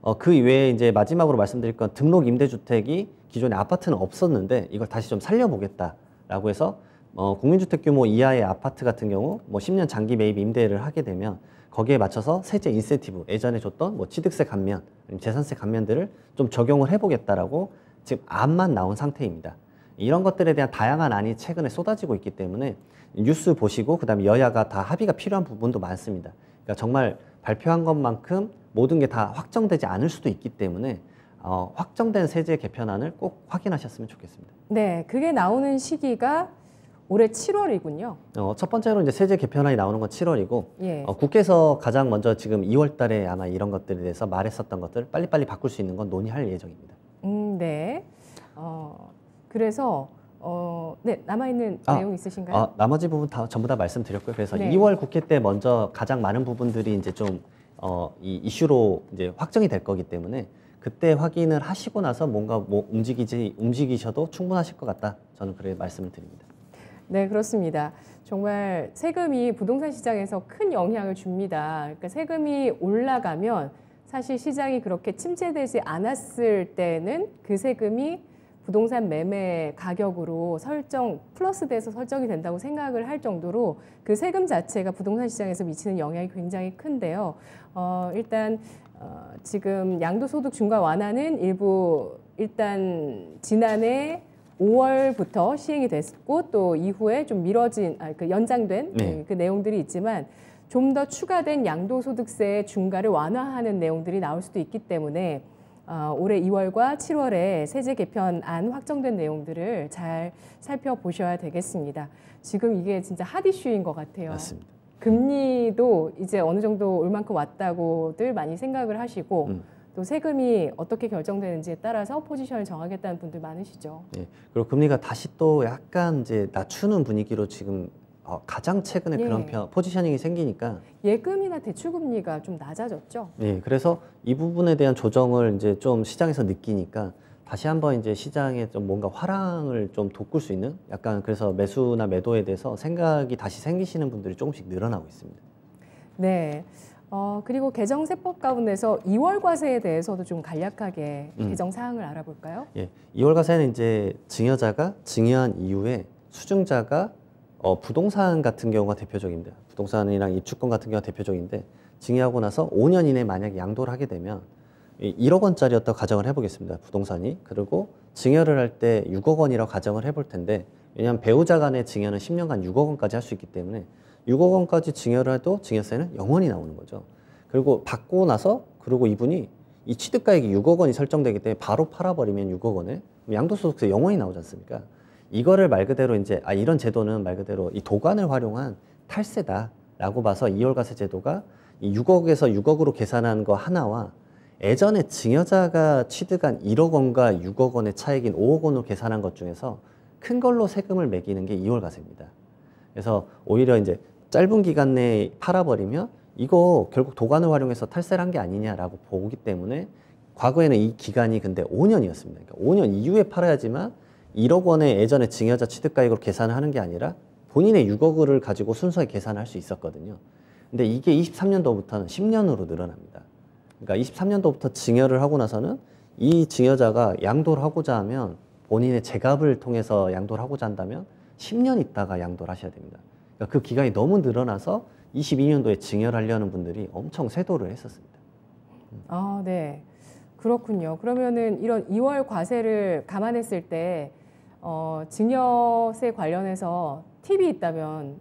어, 그 이외에 이제 마지막으로 말씀드릴 건 등록 임대주택이 기존에 아파트는 없었는데 이걸 다시 좀 살려보겠다라고 해서 어, 국민주택 규모 이하의 아파트 같은 경우 뭐 10년 장기 매입 임대를 하게 되면 거기에 맞춰서 세제 인센티브 예전에 줬던 뭐 취득세 감면 재산세 감면들을 좀 적용을 해보겠다라고 즉 암만 나온 상태입니다. 이런 것들에 대한 다양한 안이 최근에 쏟아지고 있기 때문에 뉴스 보시고 그다음에 여야가 다 합의가 필요한 부분도 많습니다. 그러니까 정말 발표한 것만큼 모든 게 다 확정되지 않을 수도 있기 때문에 어, 확정된 세제 개편안을 꼭 확인하셨으면 좋겠습니다. 네, 그게 나오는 시기가 올해 7월이군요. 어, 첫 번째로 이제 세제 개편안이 나오는 건 7월이고 예. 어, 국회에서 가장 먼저 지금 2월달에 아마 이런 것들에 대해서 말했었던 것들 빨리빨리 바꿀 수 있는 건 논의할 예정입니다. 음, 네. 어, 그래서 어, 네, 남아 있는 아, 내용 있으신가요? 아, 나머지 부분 다 전부 다 말씀드렸고요. 그래서 네. 2월 국회 때 먼저 가장 많은 부분들이 이제 좀 어, 이 이슈로 이제 확정이 될 거기 때문에 그때 확인을 하시고 나서 뭔가 뭐 움직이지 움직이셔도 충분하실 것 같다. 저는 그렇게 말씀을 드립니다. 네, 그렇습니다. 정말 세금이 부동산 시장에서 큰 영향을 줍니다. 그러니까 세금이 올라가면 사실 시장이 그렇게 침체되지 않았을 때는 그 세금이 부동산 매매 가격으로 설정 플러스돼서 설정이 된다고 생각을 할 정도로 그 세금 자체가 부동산 시장에서 미치는 영향이 굉장히 큰데요. 어, 일단 어, 지금 양도소득 중과 완화는 일부 일단 지난해 5월부터 시행이 됐고 또 이후에 좀 미뤄진 아, 그 연장된 네. 그 내용들이 있지만 좀더 추가된 양도소득세 중과를 완화하는 내용들이 나올 수도 있기 때문에 어, 올해 2월과 7월에 세제 개편안 확정된 내용들을 잘 살펴보셔야 되겠습니다. 지금 이게 진짜 핫 이슈인 것 같아요. 맞습니다. 금리도 이제 어느 정도 올 만큼 왔다고들 많이 생각을 하시고 음. 또 세금이 어떻게 결정되는지에 따라서 포지션을 정하겠다는 분들 많으시죠. 네, 그리고 금리가 다시 또 약간 이제 낮추는 분위기로 지금 어, 가장 최근에 예. 그런 편, 포지셔닝이 생기니까 예금이나 대출 금리가 좀 낮아졌죠. 예, 그래서 이 부분에 대한 조정을 이제 좀 시장에서 느끼니까 다시 한번 이제 시장에 좀 뭔가 화랑을 좀 돋굴 수 있는 약간 그래서 매수나 매도에 대해서 생각이 다시 생기시는 분들이 조금씩 늘어나고 있습니다. 네. 어, 그리고 개정세법 가운데서 2월 과세에 대해서도 좀 간략하게 음. 개정 사항을 알아볼까요? 예. 2월 과세는 이제 증여자가 증여한 이후에 수증자가 어, 부동산 같은 경우가 대표적입니다. 부동산이랑 입주권 같은 경우가 대표적인데 증여하고 나서 5년 이내 만약 양도를 하게 되면 1억 원짜리였다고 가정을 해보겠습니다. 부동산이. 그리고 증여를 할 때 6억 원이라고 가정을 해볼 텐데 왜냐하면 배우자 간의 증여는 10년간 6억 원까지 할 수 있기 때문에 6억 원까지 증여를 해도 증여세는 0원이 나오는 거죠. 그리고 받고 나서 그리고 이분이 이 취득가액이 6억 원이 설정되기 때문에 바로 팔아버리면 6억 원에 양도소득세 0원이 나오지 않습니까? 이거를 말 그대로 이제 아 이런 제도는 말 그대로 이 도관을 활용한 탈세다라고 봐서 이월과세 제도가 이 6억에서 6억으로 계산한 거 하나와 예전에 증여자가 취득한 1억 원과 6억 원의 차액인 5억 원으로 계산한 것 중에서 큰 걸로 세금을 매기는 게 2월 가세입니다 그래서 오히려 이제 짧은 기간 내에 팔아버리면 이거 결국 도관을 활용해서 탈세를 한 게 아니냐라고 보기 때문에 과거에는 이 기간이 근데 5년이었습니다. 그러니까 5년 이후에 팔아야지만 1억 원의 예전에 증여자 취득가액으로 계산을 하는 게 아니라 본인의 6억을 가지고 순수하게 계산할 수 있었거든요. 근데 이게 23년도부터는 10년으로 늘어납니다. 그러니까 23년도부터 증여를 하고 나서는 이 증여자가 양도를 하고자 하면 본인의 제값을 통해서 양도를 하고자 한다면 10년 있다가 양도를 하셔야 됩니다. 그러니까 그 기간이 너무 늘어나서 22년도에 증여를 하려는 분들이 엄청 세도를 했었습니다. 아, 네. 그렇군요. 그러면은 이런 2월 과세를 감안했을 때 어, 증여세 관련해서 팁이 있다면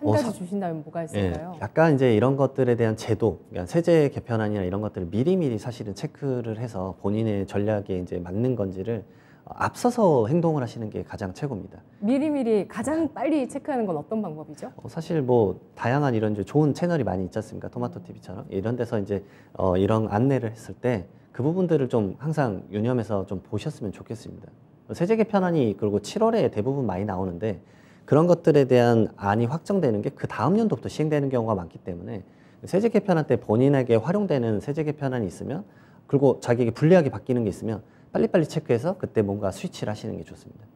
한 어, 가지 주신다면 뭐가 예, 있을까요? 예, 약간 이제 이런 것들에 대한 제도, 그러니까 세제 개편안이나 이런 것들을 미리미리 사실은 체크를 해서 본인의 전략에 이제 맞는 건지를 앞서서 행동을 하시는 게 가장 최고입니다. 미리미리 가장 빨리 체크하는 건 어떤 방법이죠? 어, 사실 뭐 다양한 이런 좋은 채널이 많이 있지 않습니까? 토마토 TV처럼 음. 이런 데서 이제 어, 이런 안내를 했을 때 그 부분들을 좀 항상 유념해서 좀 보셨으면 좋겠습니다. 세제 개편안이 그리고 7월에 대부분 많이 나오는데 그런 것들에 대한 안이 확정되는 게 그 다음 연도부터 시행되는 경우가 많기 때문에 세제 개편안 때 본인에게 활용되는 세제 개편안이 있으면 그리고 자기에게 불리하게 바뀌는 게 있으면 빨리빨리 체크해서 그때 뭔가 스위치를 하시는 게 좋습니다.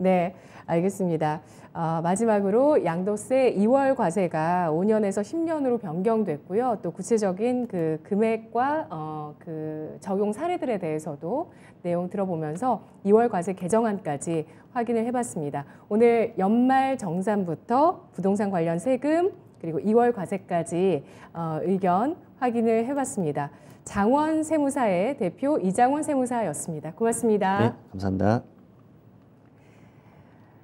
네, 알겠습니다. 어, 마지막으로 양도세 2월 과세가 5년에서 10년으로 변경됐고요. 또 구체적인 그 금액과 어, 그 적용 사례들에 대해서도 내용 들어보면서 2월 과세 개정안까지 확인을 해봤습니다. 오늘 연말 정산부터 부동산 관련 세금 그리고 2월 과세까지 어, 의견 확인을 해봤습니다. 장원 세무사의 대표 이장원 세무사였습니다. 고맙습니다. 네, 감사합니다.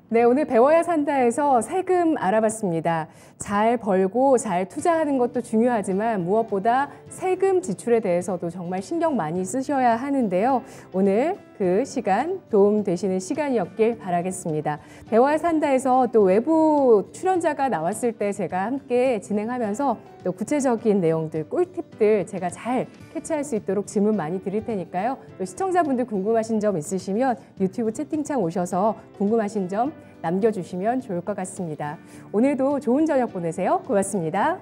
네, 오늘 배워야 산다에서 세금 알아봤습니다. 잘 벌고 잘 투자하는 것도 중요하지만 무엇보다 세금 지출에 대해서도 정말 신경 많이 쓰셔야 하는데요. 오늘 그 시간 도움되시는 시간이었길 바라겠습니다. 대화 산다에서 또 외부 출연자가 나왔을 때 제가 함께 진행하면서 또 구체적인 내용들, 꿀팁들 제가 잘 캐치할 수 있도록 질문 많이 드릴 테니까요. 또 시청자분들 궁금하신 점 있으시면 유튜브 채팅창 오셔서 궁금하신 점 남겨주시면 좋을 것 같습니다. 오늘도 좋은 저녁 보내세요. 고맙습니다.